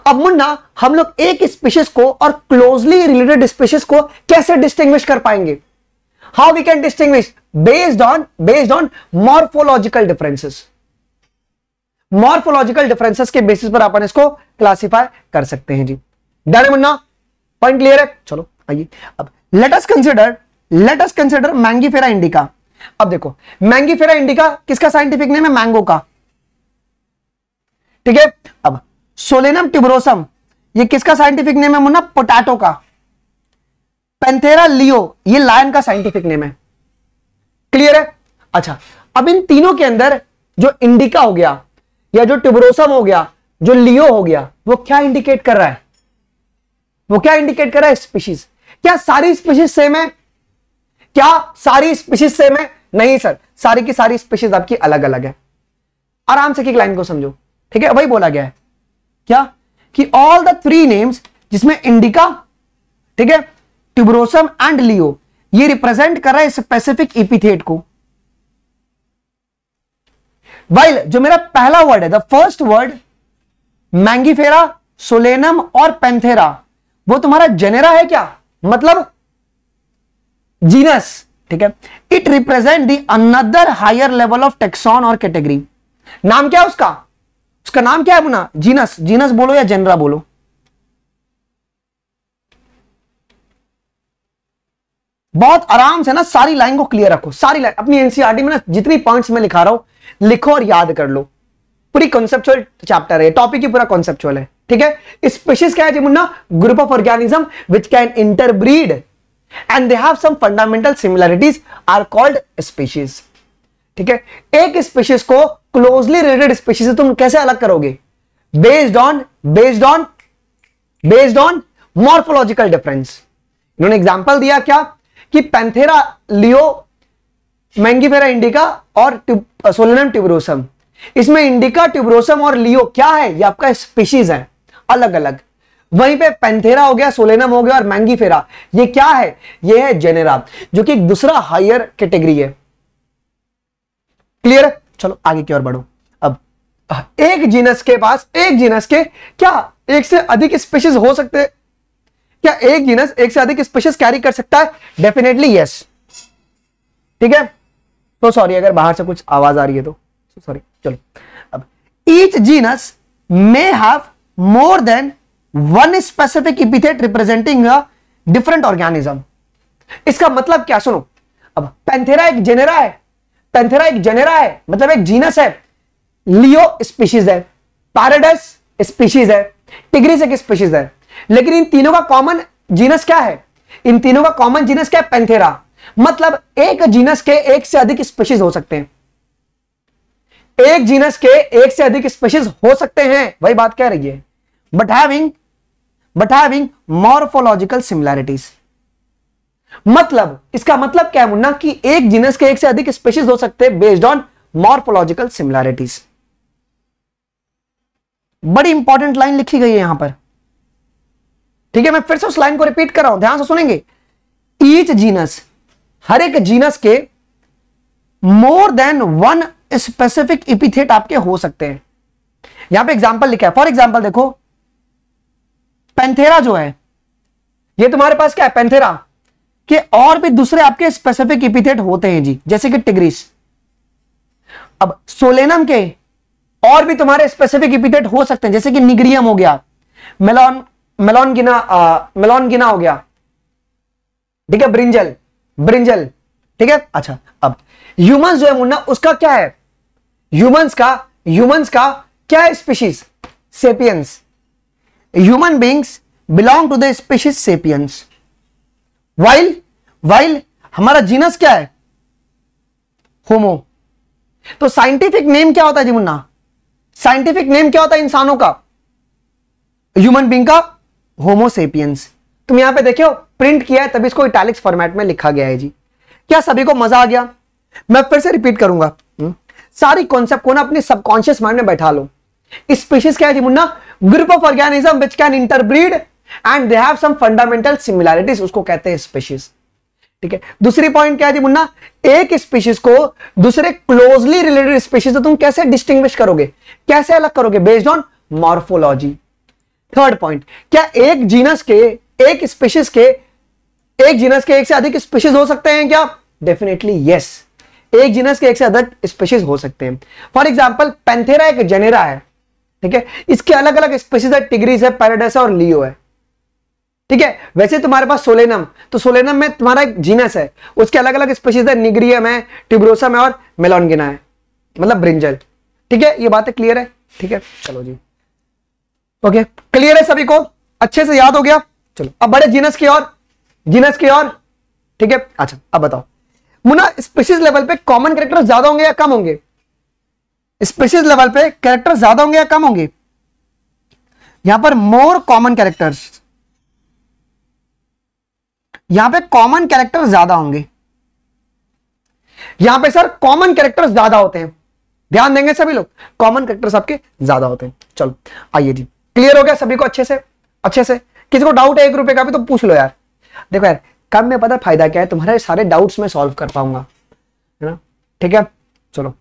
अब मुन्ना हम लोग एक स्पीशीज को और क्लोजली रिलेटेड स्पीशीज को कैसे डिस्टिंग्विश कर पाएंगे how we can distinguish based on based on morphological differences morphological differences के बेसिस पर अपन इसको क्लासिफाई कर सकते हैं जी डर मुन्ना पॉइंट क्लियर है चलो आइए अब let us consider let us consider Mangifera indica अब देखो मैंगीफेरा इंडिका किसका साइंटिफिक नेम है मैंगो का ठीक है अब सोलेनम टिब्रोसम ये किसका साइंटिफिक नेम है मुन्ना पोटैटो का पेंथेरा लियो ये लायन का साइंटिफिक नेम है क्लियर है अच्छा अब इन तीनों के अंदर जो इंडिका हो गया या जो टिब्रोसम हो गया जो लियो हो गया वो क्या इंडिकेट कर रहा है वो क्या इंडिकेट कर रहा है स्पीशीज क्या सारी स्पीशीज सेम है क्या सारी स्पीशीज सेम है नहीं सर सारी की सारी स्पीशीज आपकी अलग अलग है आराम से लाइन को समझो ठीक है वही बोला गया है क्या कि ऑल द थ्री नेम्स जिसमें इंडिका ठीक है ट्यूबरोसम एंड लियो ये रिप्रेजेंट कर रहा है स्पेसिफिक इपिथेट को वाइल जो मेरा पहला वर्ड है the first word Mangifera Solanum और पेंथेरा वो तुम्हारा जेनेरा है क्या मतलब जीनस ठीक है it represent the another higher level of taxon और कैटेगरी नाम क्या है उसका उसका नाम क्या है बुना जीनस जीनस बोलो या जेनरा बोलो बहुत आराम से ना सारी लाइन को क्लियर रखो सारी लाइन अपनी एनसीआरटी e में ना जितनी पॉइंट्स में लिखा रहा हूं लिखो और याद कर लो पूरी कॉन्सेप्चुअल चैप्टर है टॉपिक ही पूरा कॉन्सेप्चुअल है ठीक है स्पेशीज क्या है जी मुन्ना group of organism which can interbreed and they have some fundamental similarities are called species ठीक है एक स्पीशीज को क्लोजली रिलेटेड स्पीशीज से तुम कैसे अलग करोगे based on based on based on morphological difference इन्होंने एग्जाम्पल दिया क्या कि पेंथेरा लियो मैंगीफेरा इंडिका और सोलिनम ट्यूब्रोसम इसमें इंडिका ट्यूबरोसम और लियो क्या है ये आपका स्पीशीज है अलग अलग वहीं पे पेंथेरा हो गया सोलेनम हो गया और मैंगी फेरा ये क्या है ये है जेनेरा जो कि दूसरा हायर कैटेगरी है क्लियर चलो आगे की ओर बढ़ो अब एक जीनस के पास एक जीनस के क्या एक से अधिक स्पेशीज हो सकते क्या एक जीनस एक से अधिक स्पेशीज कैरी कर सकता है डेफिनेटली यस ठीक है तो सॉरी अगर बाहर से कुछ आवाज आ रही है तो सॉरी चलो अब each genus may have more than one specific epithet representing a different इसका मतलब क्या सुनो अब पेंथेरा एक जेनेरा है पेंथेरा एक जेनेरा है मतलब एक जीनस है लियो स्पीशीज है पैराडस स्पीशीज है टिग्रिस एक स्पीशीज है लेकिन इन तीनों का कॉमन जीनस क्या है इन तीनों का कॉमन जीनस क्या है पेंथेरा मतलब एक जीनस के एक से अधिक स्पीशीज हो सकते हैं एक जीनस के एक से अधिक स्पीशीज हो सकते हैं वही बात कह रही है but having but having morphological similarities मतलब इसका मतलब क्या है मुन्ना कि एक जीनस के एक से अधिक स्पेशीज हो सकते हैं बेस्ड ऑन मॉर्फोलॉजिकल सिमिलैरिटीज बड़ी इंपॉर्टेंट लाइन लिखी गई है यहां पर ठीक है मैं फिर से उस लाइन को रिपीट कर रहा हूं ध्यान से सुनेंगे ईच जीनस हर एक जीनस के more than one specific epithet आपके हो सकते हैं यहां पे एग्जांपल लिखा है फॉर एग्जांपल देखो पेंथेरा जो है ये तुम्हारे पास क्या है पेंथेरा के और भी दूसरे आपके स्पेसिफिक इपिथेट होते हैं जी जैसे कि टिग्रिस अब सोलेनम के और भी तुम्हारे स्पेसिफिक इपिथेट हो सकते हैं जैसे कि निग्रियम हो गया मेलॉन मेलॉन गिना मेलॉन गिना हो गया ठीक है ब्रिंजल ब्रिंजल ठीक है अच्छा अब ह्यूमंस जो है मुन्ना उसका क्या है ह्यूमंस का ह्यूमंस का क्या है species sapiens human beings belong to the species sapiens while while हमारा जीनस क्या है होमो तो साइंटिफिक नेम क्या होता है जी मुन्ना साइंटिफिक नेम क्या होता है इंसानों का ह्यूमन बींग का होमोसेपियंस तुम यहां पे देखियो प्रिंट किया है तभी इसको इटैलिक्स फॉर्मेट में लिखा गया है जी क्या सभी को मजा आ गया मैं फिर से रिपीट करूंगा हम्म। सारी कॉन्सेप्ट को ना अपने सबकॉन्शियस माइंड में बैठा लो स्पीशीज क्या है जी मुन्ना group of organism which can interbreed and they have some fundamental similarities उसको कहते हैं स्पीशीज ठीक है दूसरी पॉइंट क्या है जी मुन्ना एक स्पीशीज को दूसरे क्लोजली रिलेटेड स्पीशीज से तुम कैसे डिस्टिंग्विश करोगे कैसे अलग करोगे based on morphology third point क्या एक जीनस के एक स्पीशीज के एक जीनस के एक से अधिक स्पीशीज हो सकते हैं क्या डेफिनेटली यस एक जीनस के एक से अधिक स्पीशीज हो सकते हैं फॉर एग्जाम्पल पेंथेरा एक जेनेरा है ठीक है इसके अलग अलग स्पेसिस है टिग्रीस है पैराडाइस और लियो है ठीक है वैसे तुम्हारे पास सोलेनम तो सोलेनम में तुम्हारा एक जीनस है उसके अलग अलग स्पेसिस है निग्रियम है ट्यूब्रोसम है और मेलोनगिना है मतलब ब्रिंजल ठीक है ये बातें क्लियर है ठीक है चलो जी ओके क्लियर है सभी को अच्छे से याद हो गया चलो अब बड़े जीनस की और जीनस की और ठीक है अच्छा अब बताओ मुना स्पेसिस लेवल पे कॉमन करेक्टर ज्यादा होंगे या कम होंगे स्पेसिस लेवल पे कैरेक्टर ज्यादा होंगे या कम होंगे यहां पर मोर कॉमन कैरेक्टर्स यहां पे कॉमन कैरेक्टर ज्यादा होंगे यहां पे सर कॉमन कैरेक्टर्स ज्यादा होते हैं ध्यान देंगे सभी लोग कॉमन कैरेक्टर्स आपके ज्यादा होते हैं चलो आइए जी क्लियर हो गया सभी को अच्छे से अच्छे से किसी को डाउट है एक रुपए का भी तो पूछ लो यार देखो यार कब में पता फायदा क्या है तुम्हारे सारे डाउट्स में सॉल्व कर पाऊंगा है ना ठीक है चलो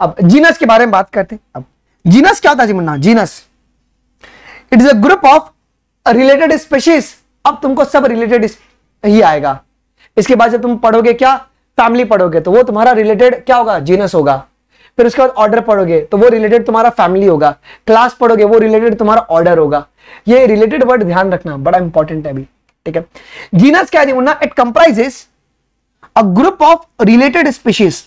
अब जीनस के बारे में बात करते हैं अब जीनस क्या होता है जी मुन्ना genus it is a group of related species अब तुमको सब रिलेटेड ही आएगा इसके बाद जब तुम पढ़ोगे क्या फैमिली पढ़ोगे तो वो तुम्हारा रिलेटेड क्या होगा जीनस होगा फिर उसके बाद ऑर्डर पढ़ोगे तो वो रिलेटेड तुम्हारा फैमिली होगा क्लास पढ़ोगे वो रिलेटेड तुम्हारा ऑर्डर होगा ये रिलेटेड वर्ड ध्यान रखना बड़ा इंपॉर्टेंट है अभी ठीक है जीनस क्या है मुन्ना it comprises a group of related species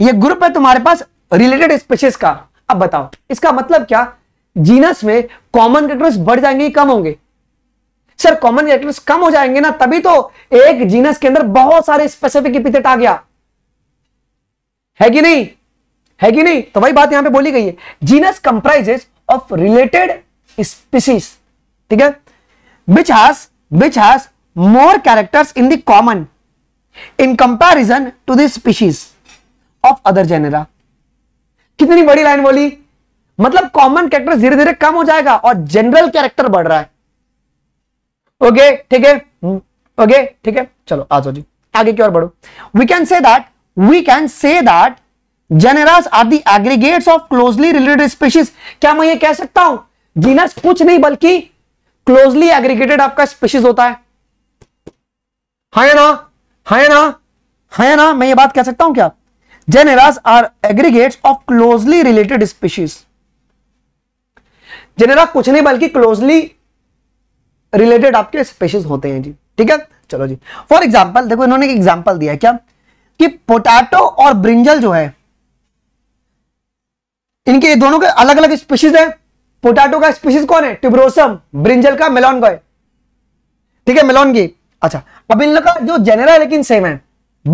ये ग्रुप है तुम्हारे पास रिलेटेड स्पेशीज का अब बताओ इसका मतलब क्या जीनस में कॉमन कैरेक्टर्स बढ़ जाएंगे कम होंगे सर कॉमन कैरेक्टर्स कम हो जाएंगे ना तभी तो एक जीनस के अंदर बहुत सारे स्पेसिफिक इपिथेट आ गया है कि नहीं है कि नहीं तो वही बात यहां पे बोली गई है genus comprises of related species ठीक है which has which has more characters in the common in comparison to the species of other genera कितनी बड़ी लाइन बोली मतलब कॉमन कैरेक्टर धीरे धीरे कम हो जाएगा और जनरल कैरेक्टर बढ़ रहा है ओके ठीक है ओके ठीक है चलो आ जाओ जी आगे की ओर बढ़ो we can say that we can say that generas are the aggregates of closely related species क्या मैं ये कह सकता हूं जीनस कुछ नहीं बल्कि क्लोजली एग्रीगेटेड आपका स्पीशीज होता है हाँ ना हाँ ना हाँ ना मैं ये बात कह सकता हूं क्या generas are aggregate of closely related species genera कुछ नहीं बल्कि क्लोजली रिलेटेड आपके स्पेशीज होते हैं जी ठीक है चलो जी फॉर एग्जाम्पल देखो इन्होंने एक एग्जाम्पल दिया क्या कि पोटैटो और ब्रिंजल जो है इनके दोनों के अलग अलग स्पीशीज है पोटैटो का स्पीशीज कौन है टिब्रोसम ब्रिंजल का मेलॉन गॉय ठीक है मेलॉन की अच्छा अब इन लोग का जो जेनेरा लेकिन सेम है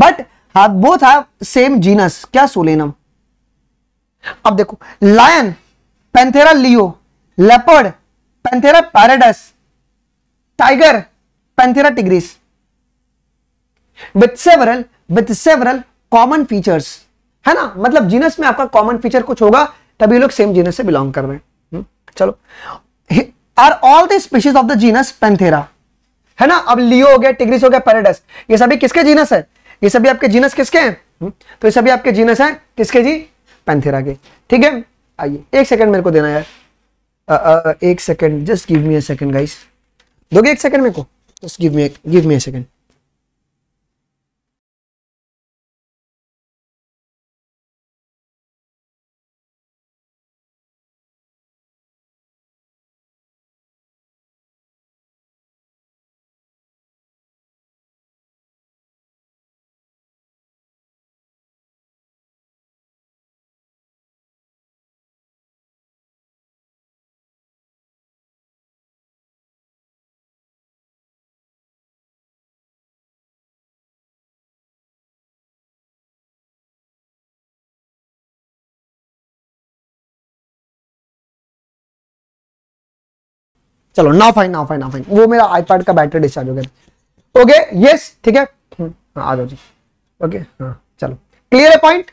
बट हाँ बोथ हैव सेम जीनस क्या सोलेनम अब देखो lion Panthera leo leopard Panthera pardus tiger Panthera tigris with several with several common features है ना मतलब जीनस में आपका कॉमन फीचर कुछ होगा तभी लोग सेम जीनस से बिलोंग कर रहे हैं हम्म, चलो are all the species of the genus Panthera है ना अब लियो हो गया टिग्रिस हो गया पैराडस ये सभी किसके जीनस है ये सभी आपके जीनस किसके हैं हम्म? तो ये सभी आपके जीनस हैं किसके जी पैंथेरा के ठीक है आइए एक सेकंड मेरे को देना यार आ, आ, एक second just give me a second guys दोगे एक सेकंड मेरे को just give me give me a second चलो ना फाइन ना फाइन ना फाइन वो मेरा आईपैड का बैटरी डिस्चार्ज हो गया ओके यस ठीक है हम्म, हाँ, आ जाओ जी ओके हाँ चलो क्लियर है पॉइंट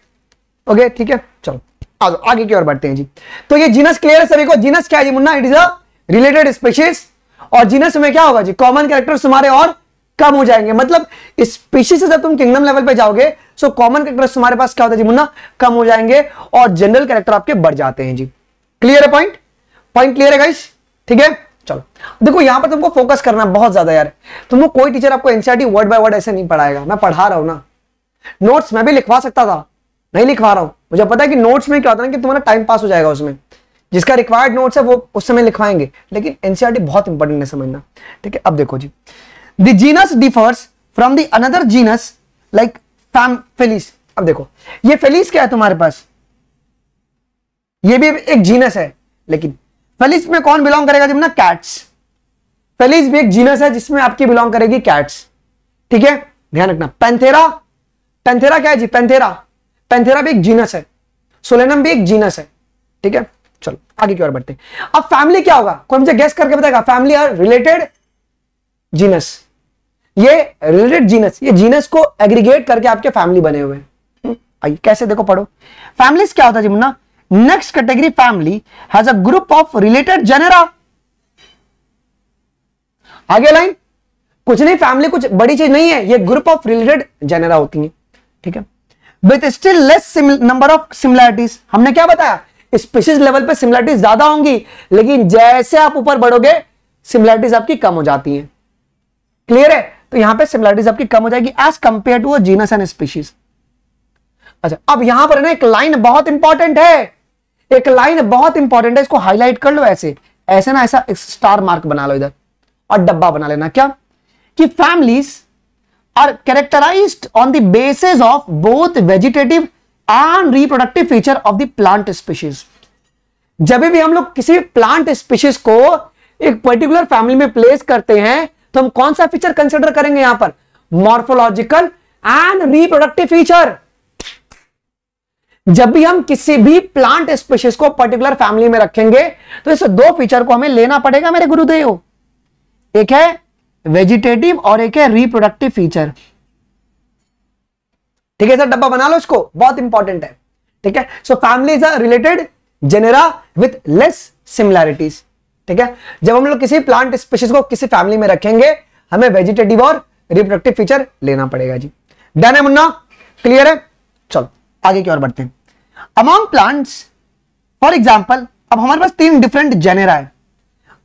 ओके ठीक है चलो आ जाओ आगे की ओर बढ़ते हैं जी तो ये जीनस क्लियर है सभी को जीनस क्या है जी मुन्ना it is a related species और जीनस में क्या होगा जी कॉमन कैरेक्टर तुम्हारे और कम हो जाएंगे मतलब स्पीशीज से जब तुम किंगडम लेवल पे जाओगे सो कॉमन कैरेक्टर तुम्हारे पास क्या होता है जी मुन्ना कम हो जाएंगे और जनरल कैरेक्टर आपके बढ़ जाते हैं जी क्लियर है पॉइंट पॉइंट क्लियर है गाइस ठीक है चलो देखो यहां पर तुमको फोकस करना बहुत ज्यादा यार तुमको कोई टीचर आपको एनसीआर वर्ड बाय वर्ड ऐसे नहीं पढ़ाएगा मैं पढ़ा रहा हूं ना नोट्स मैं भी लिखवा सकता था नहीं लिखवा रहा हूं मुझे पता है कि नोट्स में क्या होता है कि तुम्हारा टाइम पास हो जाएगा उसमें जिसका रिक्वायर्ड नोट्स है वो उस समय लिखवाएंगे लेकिन एनसीआर बहुत इंपॉर्टेंट है समझना ठीक है अब देखो जी genus differs from the another genus like फैम फेलिस अब देखो ये फेलिस क्या है तुम्हारे पास ये भी एक जीनस है लेकिन फेलिस में कौन बिलोंग करेगा जब ना कैट्स फेलिस भी एक जीनस है जिसमें आपकी बिलोंग करेगी कैट्स ठीक है ध्यान रखना पेंथेरा पेंथेरा क्या है जी पेंथेरा पेंथेरा भी एक जीनस है सोलेनम भी एक जीनस है ठीक है चलो आगे की ओर बढ़ते अब फैमिली क्या होगा कोई मुझे गेस करके बताएगा फैमिली आर रिलेटेड जीनस ये रिलेटेड जीनस ये जीनस को एग्रीगेट करके आपके फैमिली बने हुए हैं हम्म, आइए कैसे देखो पढ़ो फैमिलीज क्या होता है जी मुन्ना next category family has a group of related genera. आगे लाइन कुछ नहीं फैमिली कुछ बड़ी चीज नहीं है ये ग्रुप ऑफ रिलेटेड जेनेरा होती है ठीक है with still less number of similarities हमने क्या बताया स्पीसीज लेवल पे सिमिलैरिटीज ज्यादा होंगी लेकिन जैसे आप ऊपर बढ़ोगे सिमिलैरिटीज आपकी कम हो जाती है क्लियर है तो यहां पे सिमिलैरिटीज आपकी कम हो जाएगी as compare to genus and species अच्छा अब यहां पर ना एक लाइन बहुत इंपॉर्टेंट है एक लाइन बहुत इंपॉर्टेंट है इसको हाईलाइट कर लो ऐसे ऐसे ना ऐसा स्टार मार्क बना लो इधर और डब्बा बना लेना क्या कि families are characterize on the basis of both vegetative and reproductive feature of the plant species जब भी हम लोग किसी प्लांट स्पीशीज को एक पर्टिकुलर फैमिली में प्लेस करते हैं तो हम कौन सा फीचर कंसिडर करेंगे यहां पर मॉर्फोलॉजिकल एंड रिप्रोडक्टिव फीचर जब भी हम किसी भी प्लांट स्पीशीज को पर्टिकुलर फैमिली में रखेंगे तो इस दो फीचर को हमें लेना पड़ेगा मेरे गुरुदेव एक है वेजिटेटिव और एक है रिप्रोडक्टिव फीचर ठीक है सर डब्बा बना लो इसको बहुत इंपॉर्टेंट है ठीक है so family is related genera with less similarities ठीक है जब हम लोग किसी प्लांट स्पीशीज को किसी फैमिली में रखेंगे हमें वेजिटेटिव और रिप्रोडक्टिव फीचर लेना पड़ेगा जी डन है मुन्ना क्लियर है चलो आगे की ओर बढ़ते हैं अमॉन्ग प्लांट्स फॉर एग्जाम्पल अब हमारे पास तीन डिफरेंट जेनेरा है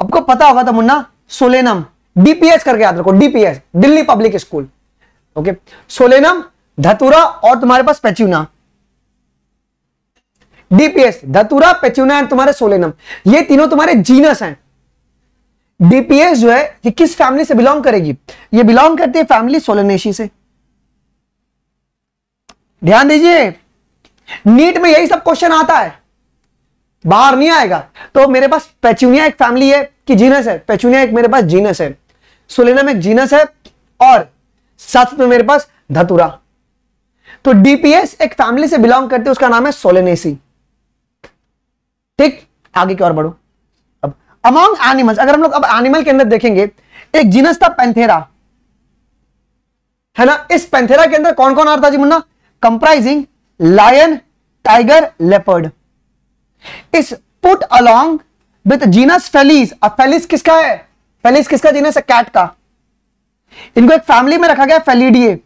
आपको पता होगा था तो मुन्ना सोलेनम डीपीएस करके याद रखो DPS Delhi public school okay Solanum Datura और तुम्हारे पास पेच्यूना डीपीएस धतुरा पेच्यूना एंड तुम्हारे सोलेनम ये तीनों तुम्हारे जीनस हैं डीपीएस जो है ये किस फैमिली से बिलोंग करेगी ये बिलोंग करती है फैमिली सोलेनेशी से ध्यान दीजिए नीट में यही सब क्वेश्चन आता है बाहर नहीं आएगा तो मेरे पास पेचुनिया एक फैमिली है कि जीनस है पेचुनिया एक मेरे पास जीनस है सुलेनम एक जीनस है और साथ में मेरे पास धतुरा तो डीपीएस एक फैमिली से बिलोंग करते उसका नाम है सोलेनेसी ठीक आगे की ओर बढ़ो अब अमॉन्ग एनिमल्स अगर हम लोग अब एनिमल के अंदर देखेंगे एक जीनस था पेंथेरा है ना इस पेंथेरा के अंदर कौन कौन आता जी मुन्ना comprising lion tiger leopard is put along with genus Felis अब फेलिस किसका है? फेलिस किसका जीनस है? कैट का. इनको एक फैमिली में रखा गया फेलीडिए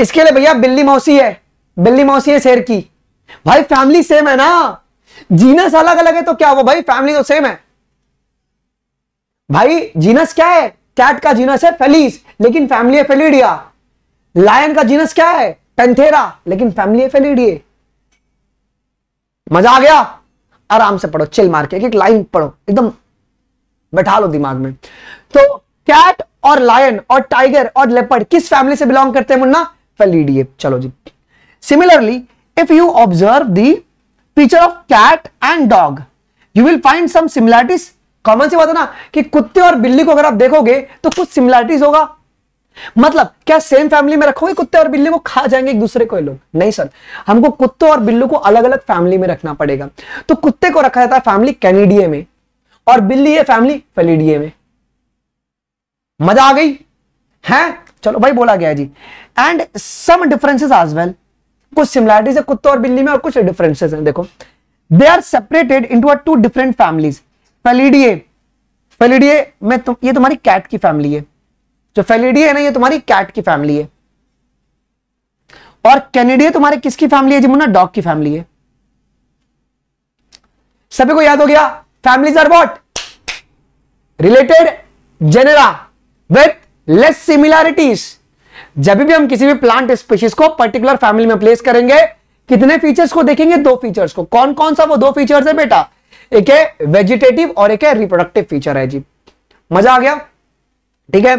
इसके लिए भैया बिल्ली मौसी है बिल्ली मौसी है शेर की भाई फैमिली सेम है ना जीनस अलग अलग है तो क्या वो भाई फैमिली तो सेम है भाई जीनस क्या है कैट का जीनस है फेलिस लेकिन फैमिली है फेलीडिया लायन का जीनस क्या है पेंथेरा लेकिन फैमिली एफेलिडिए मजा आ गया आराम से पढ़ो चिल मार के एक, लाइन पढ़ो एकदम बैठा लो दिमाग में तो कैट और लायन और टाइगर और लेपर्ड किस फैमिली से बिलोंग करते हैं मुन्ना फेलिडिए चलो जी similarly if you observe the feature of cat and dog you will find some similarities common सी बात है ना कि कुत्ते और बिल्ली को अगर आप देखोगे तो कुछ सिमिलैरिटीज होगा मतलब क्या सेम फैमिली में रखोगे कुत्ते और बिल्ली को खा जाएंगे एक दूसरे को ये लोग नहीं सर हमको कुत्तों और बिल्लू को अलग अलग फैमिली में रखना पड़ेगा तो कुत्ते को रखा जाता है फैमिली कैनिडिये में और बिल्ली है फैमिली फेलिडिये में मजा आ गई है चलो भाई बोला गया जी and some differences as well कुछ सिमिलैरिटीज है कुत्ते और बिल्ली में और कुछ डिफरेंसेस है देखो they are separated into two different families Felidae Felidae में तुम ये तुम्हारी कैट की फैमिली है जो फेलिडी है ना ये तुम्हारी कैट की फैमिली है और कैनेडिया तुम्हारे किसकी फैमिली है जमुना डॉग की फैमिली है सभी को याद हो गया families are what related genera with less similarities जब भी हम किसी भी प्लांट स्पीशीज को पर्टिकुलर फैमिली में प्लेस करेंगे कितने फीचर्स को देखेंगे दो फीचर्स को कौन कौन सा वो दो फीचर्स है बेटा एक है वेजिटेटिव और एक है रिप्रोडक्टिव फीचर है जी मजा आ गया ठीक है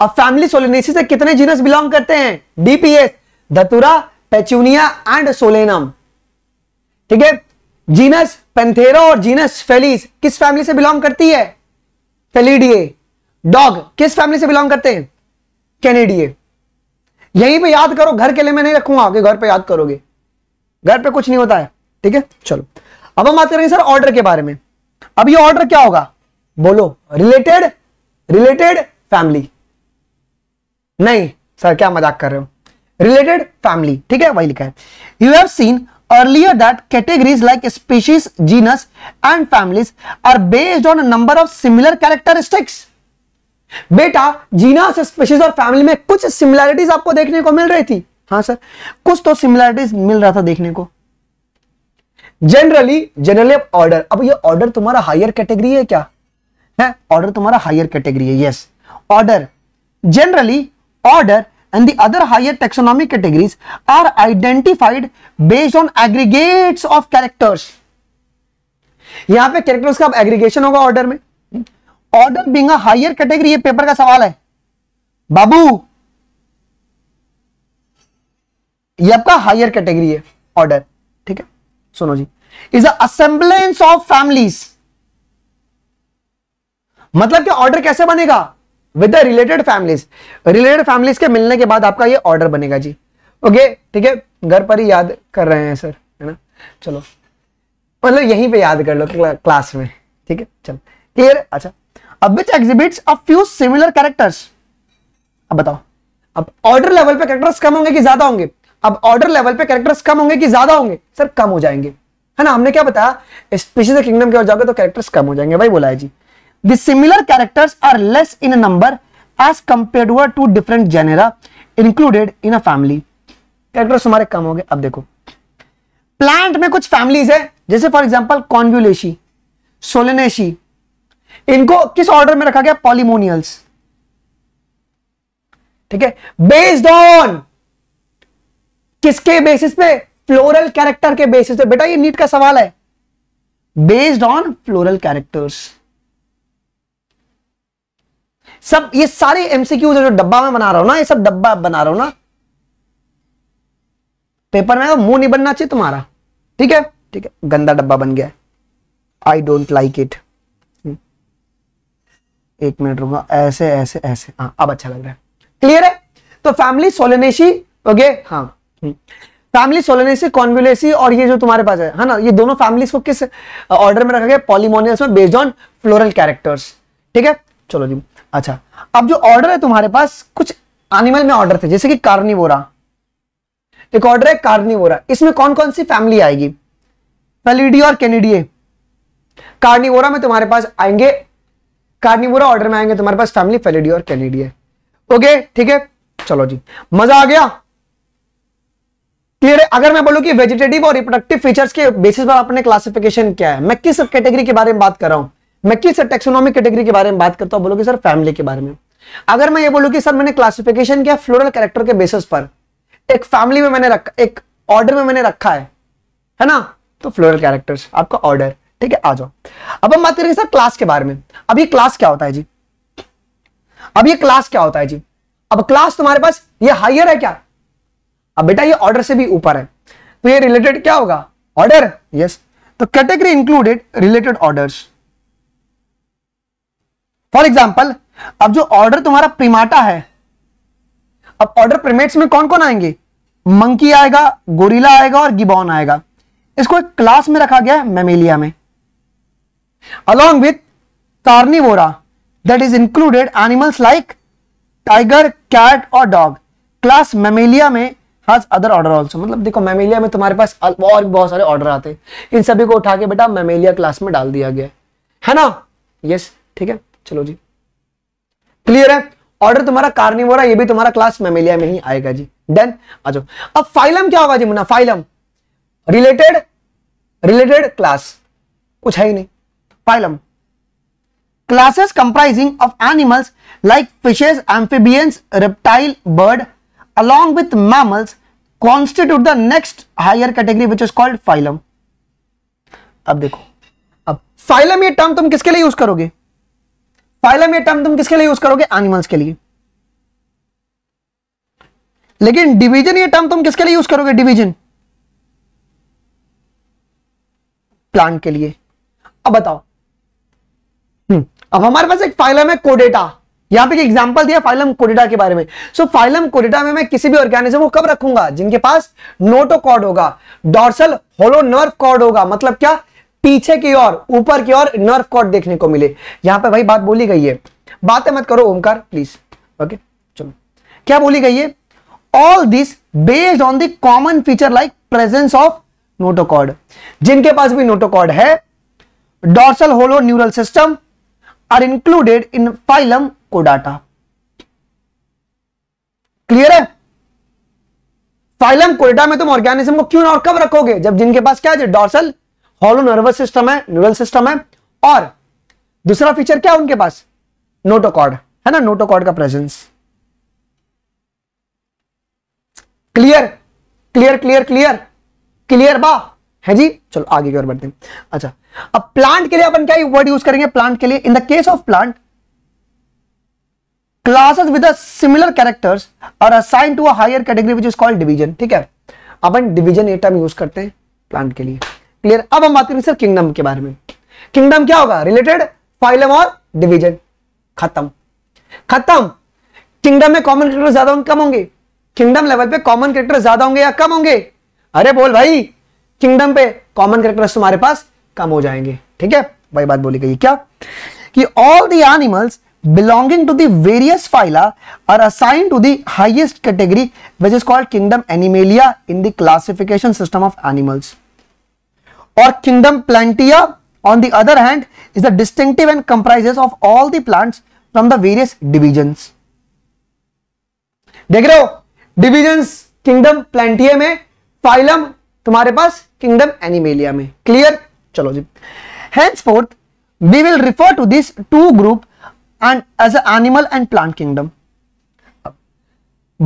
अब फैमिली सोलेनेसी से कितने जीनस बिलोंग करते हैं डीपीएस धतुरा पेचुनिया एंड सोलेनम ठीक है जीनस पेंथेरो और जीनस फेलिस किस फैमिली से बिलोंग करती है फेलिडिए डॉग किस फैमिली से बिलोंग करते हैं कैनेडिए यहीं पे याद करो घर के लिए मैं नहीं रखूंगा आगे घर पे याद करोगे घर पे कुछ नहीं होता है ठीक है चलो अब हम बात करेंगे सर ऑर्डर के बारे में अब ये ऑर्डर क्या होगा बोलो रिलेटेड रिलेटेड फैमिली नहीं सर क्या मजाक कर रहे हो रिलेटेड फैमिली ठीक है वही लिखा है you have seen earlier that categories like species genus and families are based on number of similar characteristics बेटा जीनस स्पीशीज और फैमिली में कुछ सिमिलैरिटीज आपको देखने को मिल रही थी हाँ सर कुछ तो सिमिलैरिटीज मिल रहा था देखने को जनरली जनरली ऑर्डर अब ये ऑर्डर तुम्हारा हायर कैटेगरी है क्या है ऑर्डर तुम्हारा हायर कैटेगरी है yes order generally order and the other higher taxonomic categories are identified based on aggregates of characters यहां पे कैरेक्टर्स का एग्रीगेशन होगा ऑर्डर में ऑर्डर बिंग हायर कैटेगरी ये पेपर का सवाल है बाबू ये आपका हायर कैटेगरी है ऑर्डर ठीक है सुनो जी इज असेंबलेंस ऑफ फैमिलीज मतलब कि ऑर्डर कैसे बनेगा with the related families related families के मिलने के बाद आपका ये ऑर्डर बनेगा जी ओके ठीक है घर पर ही याद कर रहे हैं सर है ना चलो मतलब यहीं पे याद कर लो क्लास में ठीक है चलो क्लियर अच्छा अब which exhibits a few similar characters अब बताओ अब ऑर्डर लेवल पे कैरेक्टर्स कम होंगे कि ज्यादा होंगे अब ऑर्डर लेवल पे कैरेक्टर्स कम होंगे कि ज्यादा होंगे सर कम हो जाएंगे है ना हमने क्या बताया स्पीशीज किंगडम के और जाओगे तो कैरेक्टर्स कम हो जाएंगे भाई बोला है जी The characters are less in number as compare compared to different genera included in a family characters हमारे कम हो गए अब देखो प्लांट में कुछ फैमिलीज है जैसे फॉर एग्जाम्पल कॉन्व्यूलेशी सोलनेशी इनको किस ऑर्डर में रखा गया पॉलीमोनियल्स ठीक है बेस्ड ऑन किसके बेसिस पे फ्लोरल कैरेक्टर के बेसिस पे बेटा ये नीट का सवाल है बेस्ड ऑन फ्लोरल कैरेक्टर्स सब ये सारे एमसीक्यू जो डब्बा में बना रहा हूं ना ये सब डब्बा बना रहा हूं ना पेपर में मुंह नहीं बनना चाहिए तुम्हारा ठीक है ठीक है गंदा डब्बा बन गया आई डोंट लाइक इट एक मिनट रुका ऐसे ऐसे ऐसे हाँ अब अच्छा लग रहा है क्लियर है तो फैमिली सोलनेशी ओके हाँ फैमिली सोलेनेसी कॉन्वुलेसी और ये जो तुम्हारे पास है हाँ ना ये दोनों फैमिली को किस ऑर्डर में रखा गया पॉलीमोनियल्स में बेस्ड ऑन फ्लोरल कैरेक्टर्स ठीक है चलो जी अच्छा अब जो ऑर्डर है तुम्हारे पास कुछ एनिमल में ऑर्डर थे जैसे कि कार्निवोरा एक ऑर्डर है कार्निवोरा इसमें कौन कौन सी फैमिली आएगी फेलिडी और कैनिडिये कार्निवोरा में तुम्हारे पास आएंगे कार्निवोरा ऑर्डर में आएंगे तुम्हारे पास फैमिली फेलिडी और कैनिडिये ओके ठीक है चलो जी मजा आ गया क्लियर है अगर मैं बोलूं कि वेजिटेटिव और रिप्रोडक्टिव फीचर्स के बेसिस पर आपने क्लासिफिकेशन क्या है मैं किस कैटेगरी के बारे में बात कर रहा हूं मैं किस टेक्सोनॉमिक कैटेगरी के बारे में बात करता हूं बोलोगे सर फैमिली के बारे में अगर मैं ये बोलूँ कि सर मैंने क्लासिफिकेशन किया फ्लोरल कैरेक्टर के बेसिस पर एक फैमिली में मैंने रखा एक ऑर्डर में मैंने रखा है है ना तो फ्लोरल कैरेक्टर्स आपका ऑर्डर ठीक है आ जाओ अब हम बात करेंगे सर क्लास के बारे में अब ये क्लास क्या होता है जी अब ये क्लास क्या होता है जी अब क्लास तुम्हारे पास ये हाइयर है क्या अब बेटा ये ऑर्डर से भी ऊपर है तो ये रिलेटेड क्या होगा ऑर्डर यस तो category included related orders for example अब जो ऑर्डर तुम्हारा प्रीमाटा है अब ऑर्डर प्रीमेट्स में कौन कौन आएंगे मंकी आएगा गोरिला आएगा और गिबॉन आएगा इसको एक क्लास में रखा गया है मेमेलिया में along with Carnivora that is included animals like tiger cat और डॉग क्लास मेमेलिया में has अदर ऑर्डर also मतलब देखो मेमेलिया में तुम्हारे पास और भी बहुत सारे ऑर्डर आते हैं इन सभी को उठा के बेटा मेमेलिया क्लास में डाल दिया गया है ना yes ठीक है चलो जी क्लियर है ऑर्डर तुम्हारा कार्निवोरा ये भी तुम्हारा क्लास मेमेलिया में ही आएगा जी डन आज अब फाइलम क्या होगा जी मुन्ना फाइलम रिलेटेड रिलेटेड क्लास कुछ है ही नहीं phylum classes comprising of animals like fishes amphibians reptile bird along with mammals constitute the next higher category which is called phylum अब देखो अब फाइलम ये टर्म तुम किसके लिए यूज करोगे फाइलम ये टर्म तुम किसके लिए यूज करोगे एनिमल्स के लिए लेकिन डिवीजन ये टर्म तुम किसके लिए यूज करोगे डिवीजन प्लांट के लिए अब बताओ हम्म, अब हमारे पास एक फाइलम है कोडेटा यहां पे एग्जांपल दिया फाइलम कोडेटा के बारे में सो so, फाइलम कोडेटा में मैं किसी भी ऑर्गेनिज्म को कब रखूंगा जिनके पास नोटोकॉर्ड होगा डॉर्सल होलोनर्व कॉर्ड होगा मतलब क्या पीछे की ओर ऊपर की ओर नर्व कॉर्ड देखने को मिले यहां पर भाई बात बोली गई है बातें मत करो ओमकार प्लीज ओके चलो क्या बोली गई है all this based on the common feature like presence of notochord जिनके पास भी नोटोकॉर्ड है dorsal hollow neural system are included in phylum कोडाटा क्लियर है फाइलम कोडाटा में तुम ऑर्गेनिज्म को क्यों और कब रखोगे जब जिनके पास क्या है डॉर्सल हॉलो नर्वस सिस्टम है न्यूरल सिस्टम है और दूसरा फीचर क्या है उनके पास नोटोकॉर्ड है ना नोटोकॉर्ड का presence clear clear clear clear clear बा है जी चलो आगे की ओर बढ़ते हैं अच्छा अब प्लांट के लिए अपन क्या वर्ड यूज करेंगे प्लांट के लिए in the case of plant classes with similar characters और assign to a higher category which is called division ठीक है अपन डिवीजन ये टर्म यूज करते हैं प्लांट के लिए क्लियर अब हम बात करेंगे सर किंगडम के बारे में किंगडम क्या होगा रिलेटेड फाइलम और डिवीजन खत्म खत्म किंगडम में कॉमन करेक्टर ज्यादा होंगे कम होंगे किंगडम लेवल पे कॉमन करेक्टर ज्यादा होंगे या कम होंगे अरे बोल भाई किंगडम पे कॉमन करेक्टर्स तुम्हारे पास कम हो जाएंगे ठीक है भाई बात बोली गई क्या कि all the animals belonging to the various phyla are assigned to the highest category which is called kingdom animalia in the classification system of animals और kingdom Plantae on the other hand is the distinctive and comprises of all the plants from the various divisions. देख रहे हो divisions kingdom प्लांटिया में phylum तुम्हारे पास kingdom Animalia में clear चलो जी henceforth we will refer to this two group and as animal and plant kingdom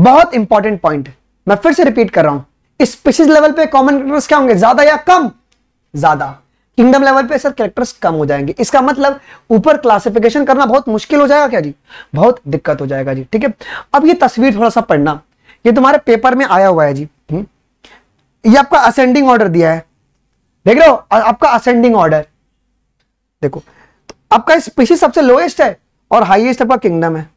बहुत इंपॉर्टेंट पॉइंट मैं फिर से रिपीट कर रहा हूं स्पीसीज लेवल पे कॉमन क्या होंगे ज्यादा या कम ज्यादा किंगडम लेवल पे सर कैरेक्टर्स कम हो जाएंगे इसका मतलब ऊपर क्लासिफिकेशन करना बहुत मुश्किल हो जाएगा क्या जी बहुत दिक्कत हो जाएगा जी ठीक है अब ये तस्वीर थोड़ा सा पढ़ना ये तुम्हारे पेपर में आया हुआ है जी हम्म। ये आपका असेंडिंग ऑर्डर दिया है देख रहे हो आपका असेंडिंग ऑर्डर देखो आपका स्पीशीज सबसे लोएस्ट है और हाईएस्ट आपका किंगडम है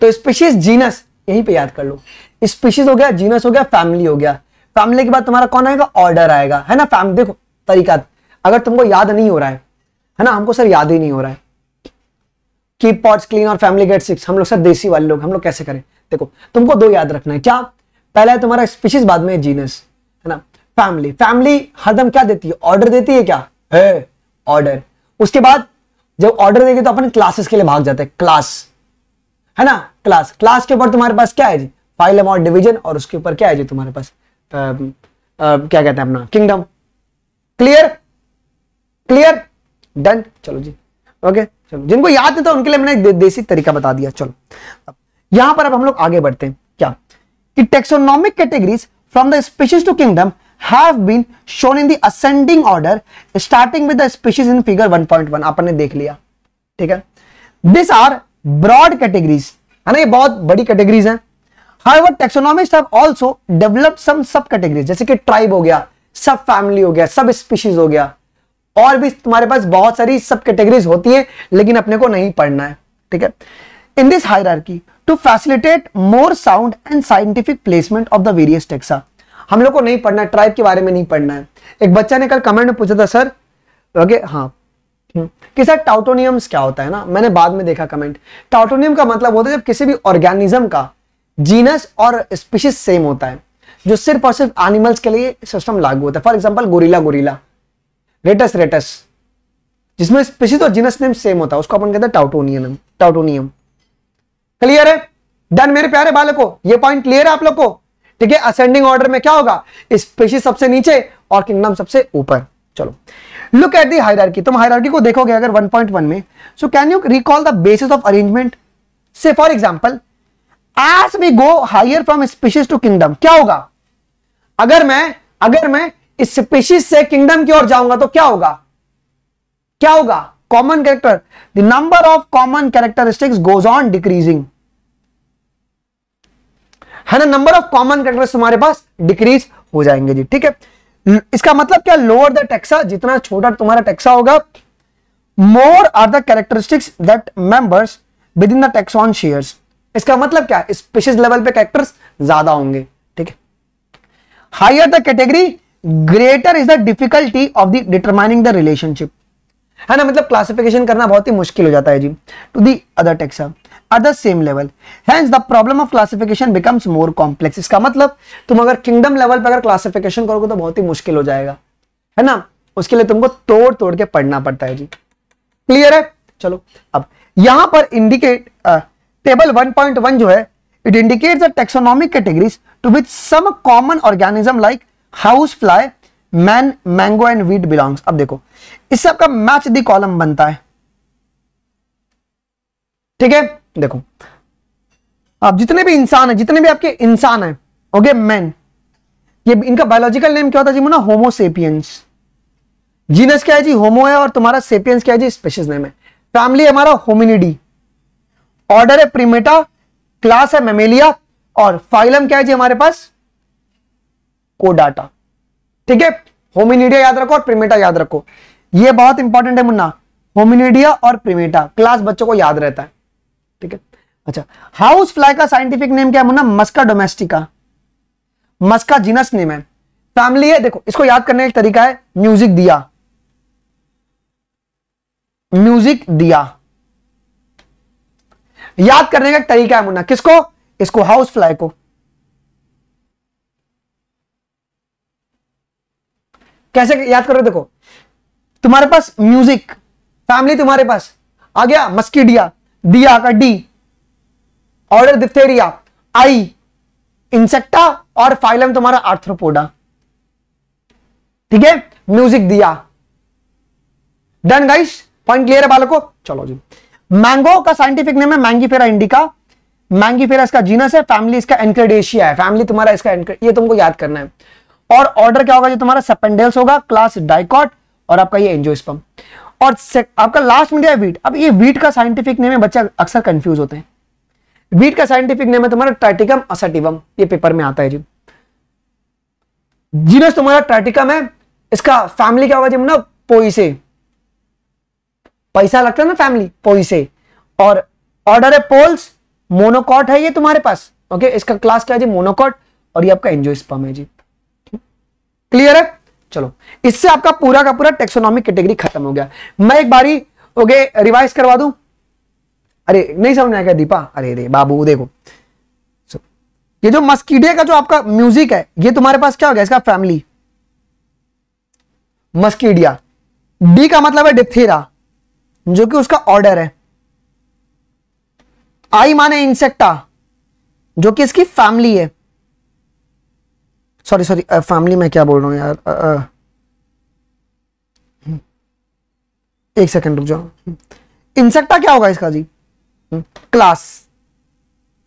तो स्पीशीज जीनस यहीं पे याद कर लो स्पीशीज हो गया जीनस हो गया फैमिली हो गया फैमिली के बाद तुम्हारा कौन आएगा ऑर्डर आएगा है ना फैमिली देखो तरीका अगर तुमको याद नहीं हो रहा है है ना हमको सर याद ही नहीं हो रहा है कीप पॉट्स क्लीन और फैमिली गेट सिक्स हम लोग सर देसी वाले लोग हम लोग कैसे करें देखो तुमको दो याद रखना है क्या पहला है तुम्हारा स्पीशीज बाद में जीनस है ना फैमिली फैमिली हरदम क्या देती है ऑर्डर देती है क्या है ऑर्डर उसके बाद जब ऑर्डर देगी तो अपन क्लासेस के लिए भाग जाते हैं क्लास है ना क्लास क्लास के ऊपर तुम्हारे पास क्या है जी फाइलम और डिवीजन और उसके ऊपर क्या है जी तुम्हारे पास आ, um, आ, uh, क्या कहते हैं अपना किंगडम क्लियर क्लियर डन चलो जी ओके चलो जिनको याद नहीं था उनके लिए मैंने दे, देसी तरीका बता दिया चलो यहां पर अब हम लोग आगे बढ़ते हैं क्या कि taxonomic categories from the species to kingdom have been shown in the ascending order starting with the species in figure 1.1 आपने देख लिया ठीक है दिस आर ब्रॉड कैटेगरीज है ना ये बहुत बड़ी कैटेगरीज हैं However, taxonomists have also developed some sub categories जैसे कि tribe हो गया sub family हो गया sub species हो गया और भी तुम्हारे पास बहुत सारी सब कैटेगरीज होती हैं लेकिन अपने को नहीं पढ़ना है ठीक है in this hierarchy to facilitate more sound and scientific placement of the various taxa हम लोग को नहीं पढ़ना है ट्राइब के बारे में नहीं पढ़ना है एक बच्चा ने कल कमेंट में पूछा था सर ओके हाँ हम्म, कि सर टाउटोनियम क्या होता है ना मैंने बाद में देखा कमेंट टाउटोनियम का मतलब होता है जब किसी भी ऑर्गेनिज्म का जीनस और स्पीशीज सेम होता है जो सिर्फ और सिर्फ एनिमल्स के लिए सिस्टम लागू होता है for example gorilla gorilla rattus rattus जिसमें स्पीशीज और जीनस नेम सेम होता है उसको अपन कहते हैं टाउटोनियम टाउटोनियम क्लियर है डन मेरे प्यारे बालकों ये पॉइंट क्लियर है आप लोग को ठीक है असेंडिंग ऑर्डर में क्या होगा स्पीशीज सबसे नीचे और किंगडम सबसे ऊपर चलो लुक एट दी हायरार्की तुम हायरार्की को देखोगे अगर 1.1 में so can you recall the basis of arrangement से for example as we go higher from species to kingdom क्या होगा अगर मैं अगर मैं इस स्पीशीज से किंगडम की ओर जाऊंगा तो क्या होगा क्या होगा common character the number of common characteristics goes on decreasing है ना नंबर ऑफ कॉमन कैरेक्टर हमारे पास डिक्रीज हो जाएंगे जी ठीक है इसका मतलब क्या लोअर द टेक्सा जितना छोटा तुम्हारा टेक्सा होगा more are the characteristics that members within the taxon shares इसका मतलब क्या स्पेशल लेवल पे कैरेक्टर्स ज्यादा होंगे ठीक है higher the category greater is the difficulty of the determining the relationship है ना मतलब क्लासिफिकेशन करना बहुत ही मुश्किल हो जाता है जी to the other taxa other same level level hence the problem of classification becomes more इसका मतलब तुम अगर किंगडम लेवल पर अगर क्लासिफिकेशन करोगे तो बहुत ही मुश्किल हो जाएगा है ना उसके लिए तुमको तोड़ तोड़ के पढ़ना पड़ता है जी क्लियर है चलो अब यहां पर इंडिकेट टेबल 1.1 जो है it indicates the taxonomic categories to which some common organism like house fly man mango and wheat belongs अब देखो इससे आपका मैच दी कॉलम बनता है ठीक है देखो आप जितने भी इंसान है जितने भी आपके इंसान है ओके मैन ये इनका बायोलॉजिकल नेम क्या होता है जी मुना होमोसेपियंस जीनस क्या है जी होमो है और तुम्हारा सेपियंस क्या है जी स्पेशस नेम है फैमिली हमारा होमिनिडी ऑर्डर है प्रीमेटा क्लास है मेमेलिया और फाइलम क्या है जी हमारे पास कोडाटा ठीक है होमिनिडिया याद रखो और प्रीमेटा याद रखो ये बहुत इंपॉर्टेंट है मुन्ना होमिनिडिया और प्रीमेटा क्लास बच्चों को याद रहता है ठीक है अच्छा हाउस फ्लाई का साइंटिफिक नेम क्या है मुन्ना Musca domestica Musca genus name है फैमिली है देखो इसको याद करने का तरीका है म्यूजिक दिया म्यूजिक दिया याद करने का तरीका है मुन्ना किसको इसको हाउस फ्लाई को कैसे याद करो देखो तुम्हारे पास म्यूजिक फैमिली तुम्हारे पास आ गया मस्कीडिया दिया का डी ऑर्डर डिप्थेरिया आई इंसेक्टा और फाइलम तुम्हारा आर्थ्रोपोडा ठीक है म्यूजिक दिया डन गाइस पॉइंट क्लियर है बालकों चलो जी मैंगो का साइंटिफिक नेम है मैंगीफेरा इंडिका मैंगीफेरा इसका जीनस है फैमिली इसका एनक्रेडेशिया है फैमिली तुम्हारा इसका ये तुमको याद करना है और ऑर्डर क्या होगा जो तुम्हारा सेपेंडेल्स होगा क्लास डाइकॉट और आपका ये एंजियोस्पर्म और आपका लास्ट में दिया वीट अब ये वीट का साइंटिफिक नेम है बच्चे अक्सर कंफ्यूज होते हैं वीट का साइंटिफिक नेम है तुम्हारा ट्राइटिकम असटिवम ये पेपर में आता है जी जीनस तुम्हारा ट्राइटिकम है इसका फैमिली क्या होगा जी ना मतलब पोई से पैसा लगता है ना फैमिली पैसे और ऑर्डर है पोल्स मोनोकॉट है ये तुम्हारे पास ओके इसका क्लास क्या है जी मोनोकॉट और ये आपका एंजियोस्पर्म है जी क्लियर है चलो इससे आपका पूरा का पूरा टेक्सोनॉमिक कैटेगरी खत्म हो गया मैं एक बारी ओके रिवाइज करवा दू अरे नहीं समझ में आएगा दीपा अरे रे बाबू देखो ये जो मस्कीडिया का जो आपका म्यूजिक है ये तुम्हारे पास क्या हो गया इसका फैमिली मस्कीडिया डी का मतलब है डिथेरा जो कि उसका ऑर्डर है आई माने इंसेक्टा जो कि इसकी फैमिली है सॉरी सॉरी फैमिली में क्या बोल रहा हूं यार आ, आ, हम्म। एक सेकंड रुक जाओ इंसेक्टा हम्म। क्या होगा इसका जी क्लास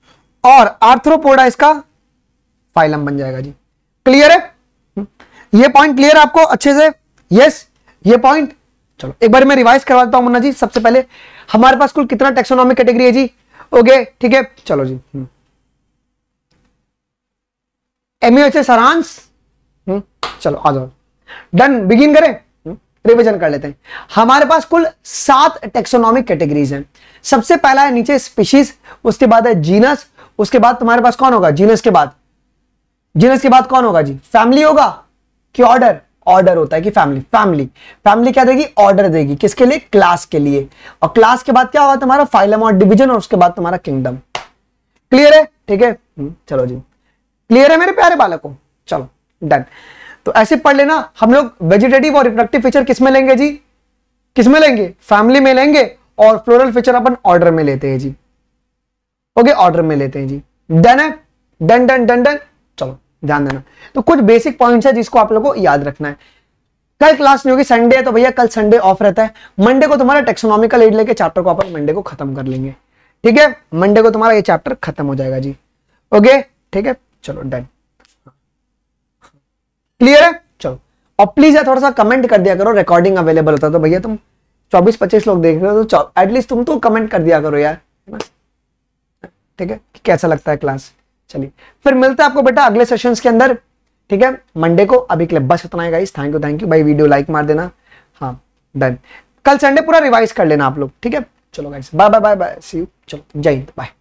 हम्म। और आर्थ्रोपोडा इसका फाइलम बन जाएगा जी क्लियर है ये पॉइंट क्लियर आपको अच्छे से यस ये पॉइंट चलो एक बार मैं रिवाइज करवा देता हूं मुन्ना जी सबसे पहले हमारे पास कुल कितना टेक्सोनॉमिक कैटेगरी है जी ओके ठीक है चलो जी एमयूएच हम्म। सारांश हम्म, चलो आ जाओ डन बिगिन करें रिविजन हम्म, कर लेते हैं हमारे पास कुल सात टेक्सोनॉमिक कैटेगरीज हैं सबसे पहला है नीचे स्पीशीज उसके बाद है जीनस उसके बाद तुम्हारे पास कौन होगा जीनस के बाद जीनस के बाद कौन होगा जी फैमिली होगा कि ऑर्डर ऑर्डर होता है कि फैमिली फैमिली फैमिली क्या देगी ऑर्डर देगी किसके लिए क्लास के लिए और क्लास के बाद क्या होगा तुम्हारा फाइलम और डिविजन और उसके बाद तुम्हारा किंगडम क्लियर है ठीक है हम्म, चलो जी क्लियर है मेरे प्यारे बालक चलो डन तो ऐसे पढ़ लेना हम लोग वेजिटेटिव और रिप्रोडक्टिव फीचर किसमें लेंगे जी किसमें लेंगे फैमिली में लेंगे और फ्लोरल फीचर अपन ऑर्डर में लेते हैं जी ओके ऑर्डर में लेते हैं जी डन है डन डन डन डन ध्यान देना तो कुछ बेसिक पॉइंट्स है जिसको आप लोग को याद रखना है कल क्लास नहीं होगी संडे है तो भैया कल संडे ऑफ रहता है मंडे को तुम्हारा टेक्सोनॉमिकल एड लेके चैप्टर को आप मंडे को खत्म कर लेंगे ठीक है मंडे को तुम्हारा ये चैप्टर खत्म हो जाएगा जी ओके ठीक है चलो डन क्लियर है चलो और प्लीज यार थोड़ा सा कमेंट कर दिया करो रिकॉर्डिंग अवेलेबल होता है तो भैया तुम चौबीस पच्चीस लोग देख रहे हो तो एटलीस्ट तुम तो कमेंट कर दिया करो यार ठीक है कैसा लगता है क्लास चलिए फिर मिलते हैं आपको बेटा अगले सेशन के अंदर ठीक है मंडे को अभी के लिए बस इतना है guys thank you thank you भाई वीडियो लाइक मार देना हाँ डन कल संडे पूरा रिवाइज कर लेना आप लोग ठीक है चलो guys bye bye bye bye see you चलो जय हिंद बाय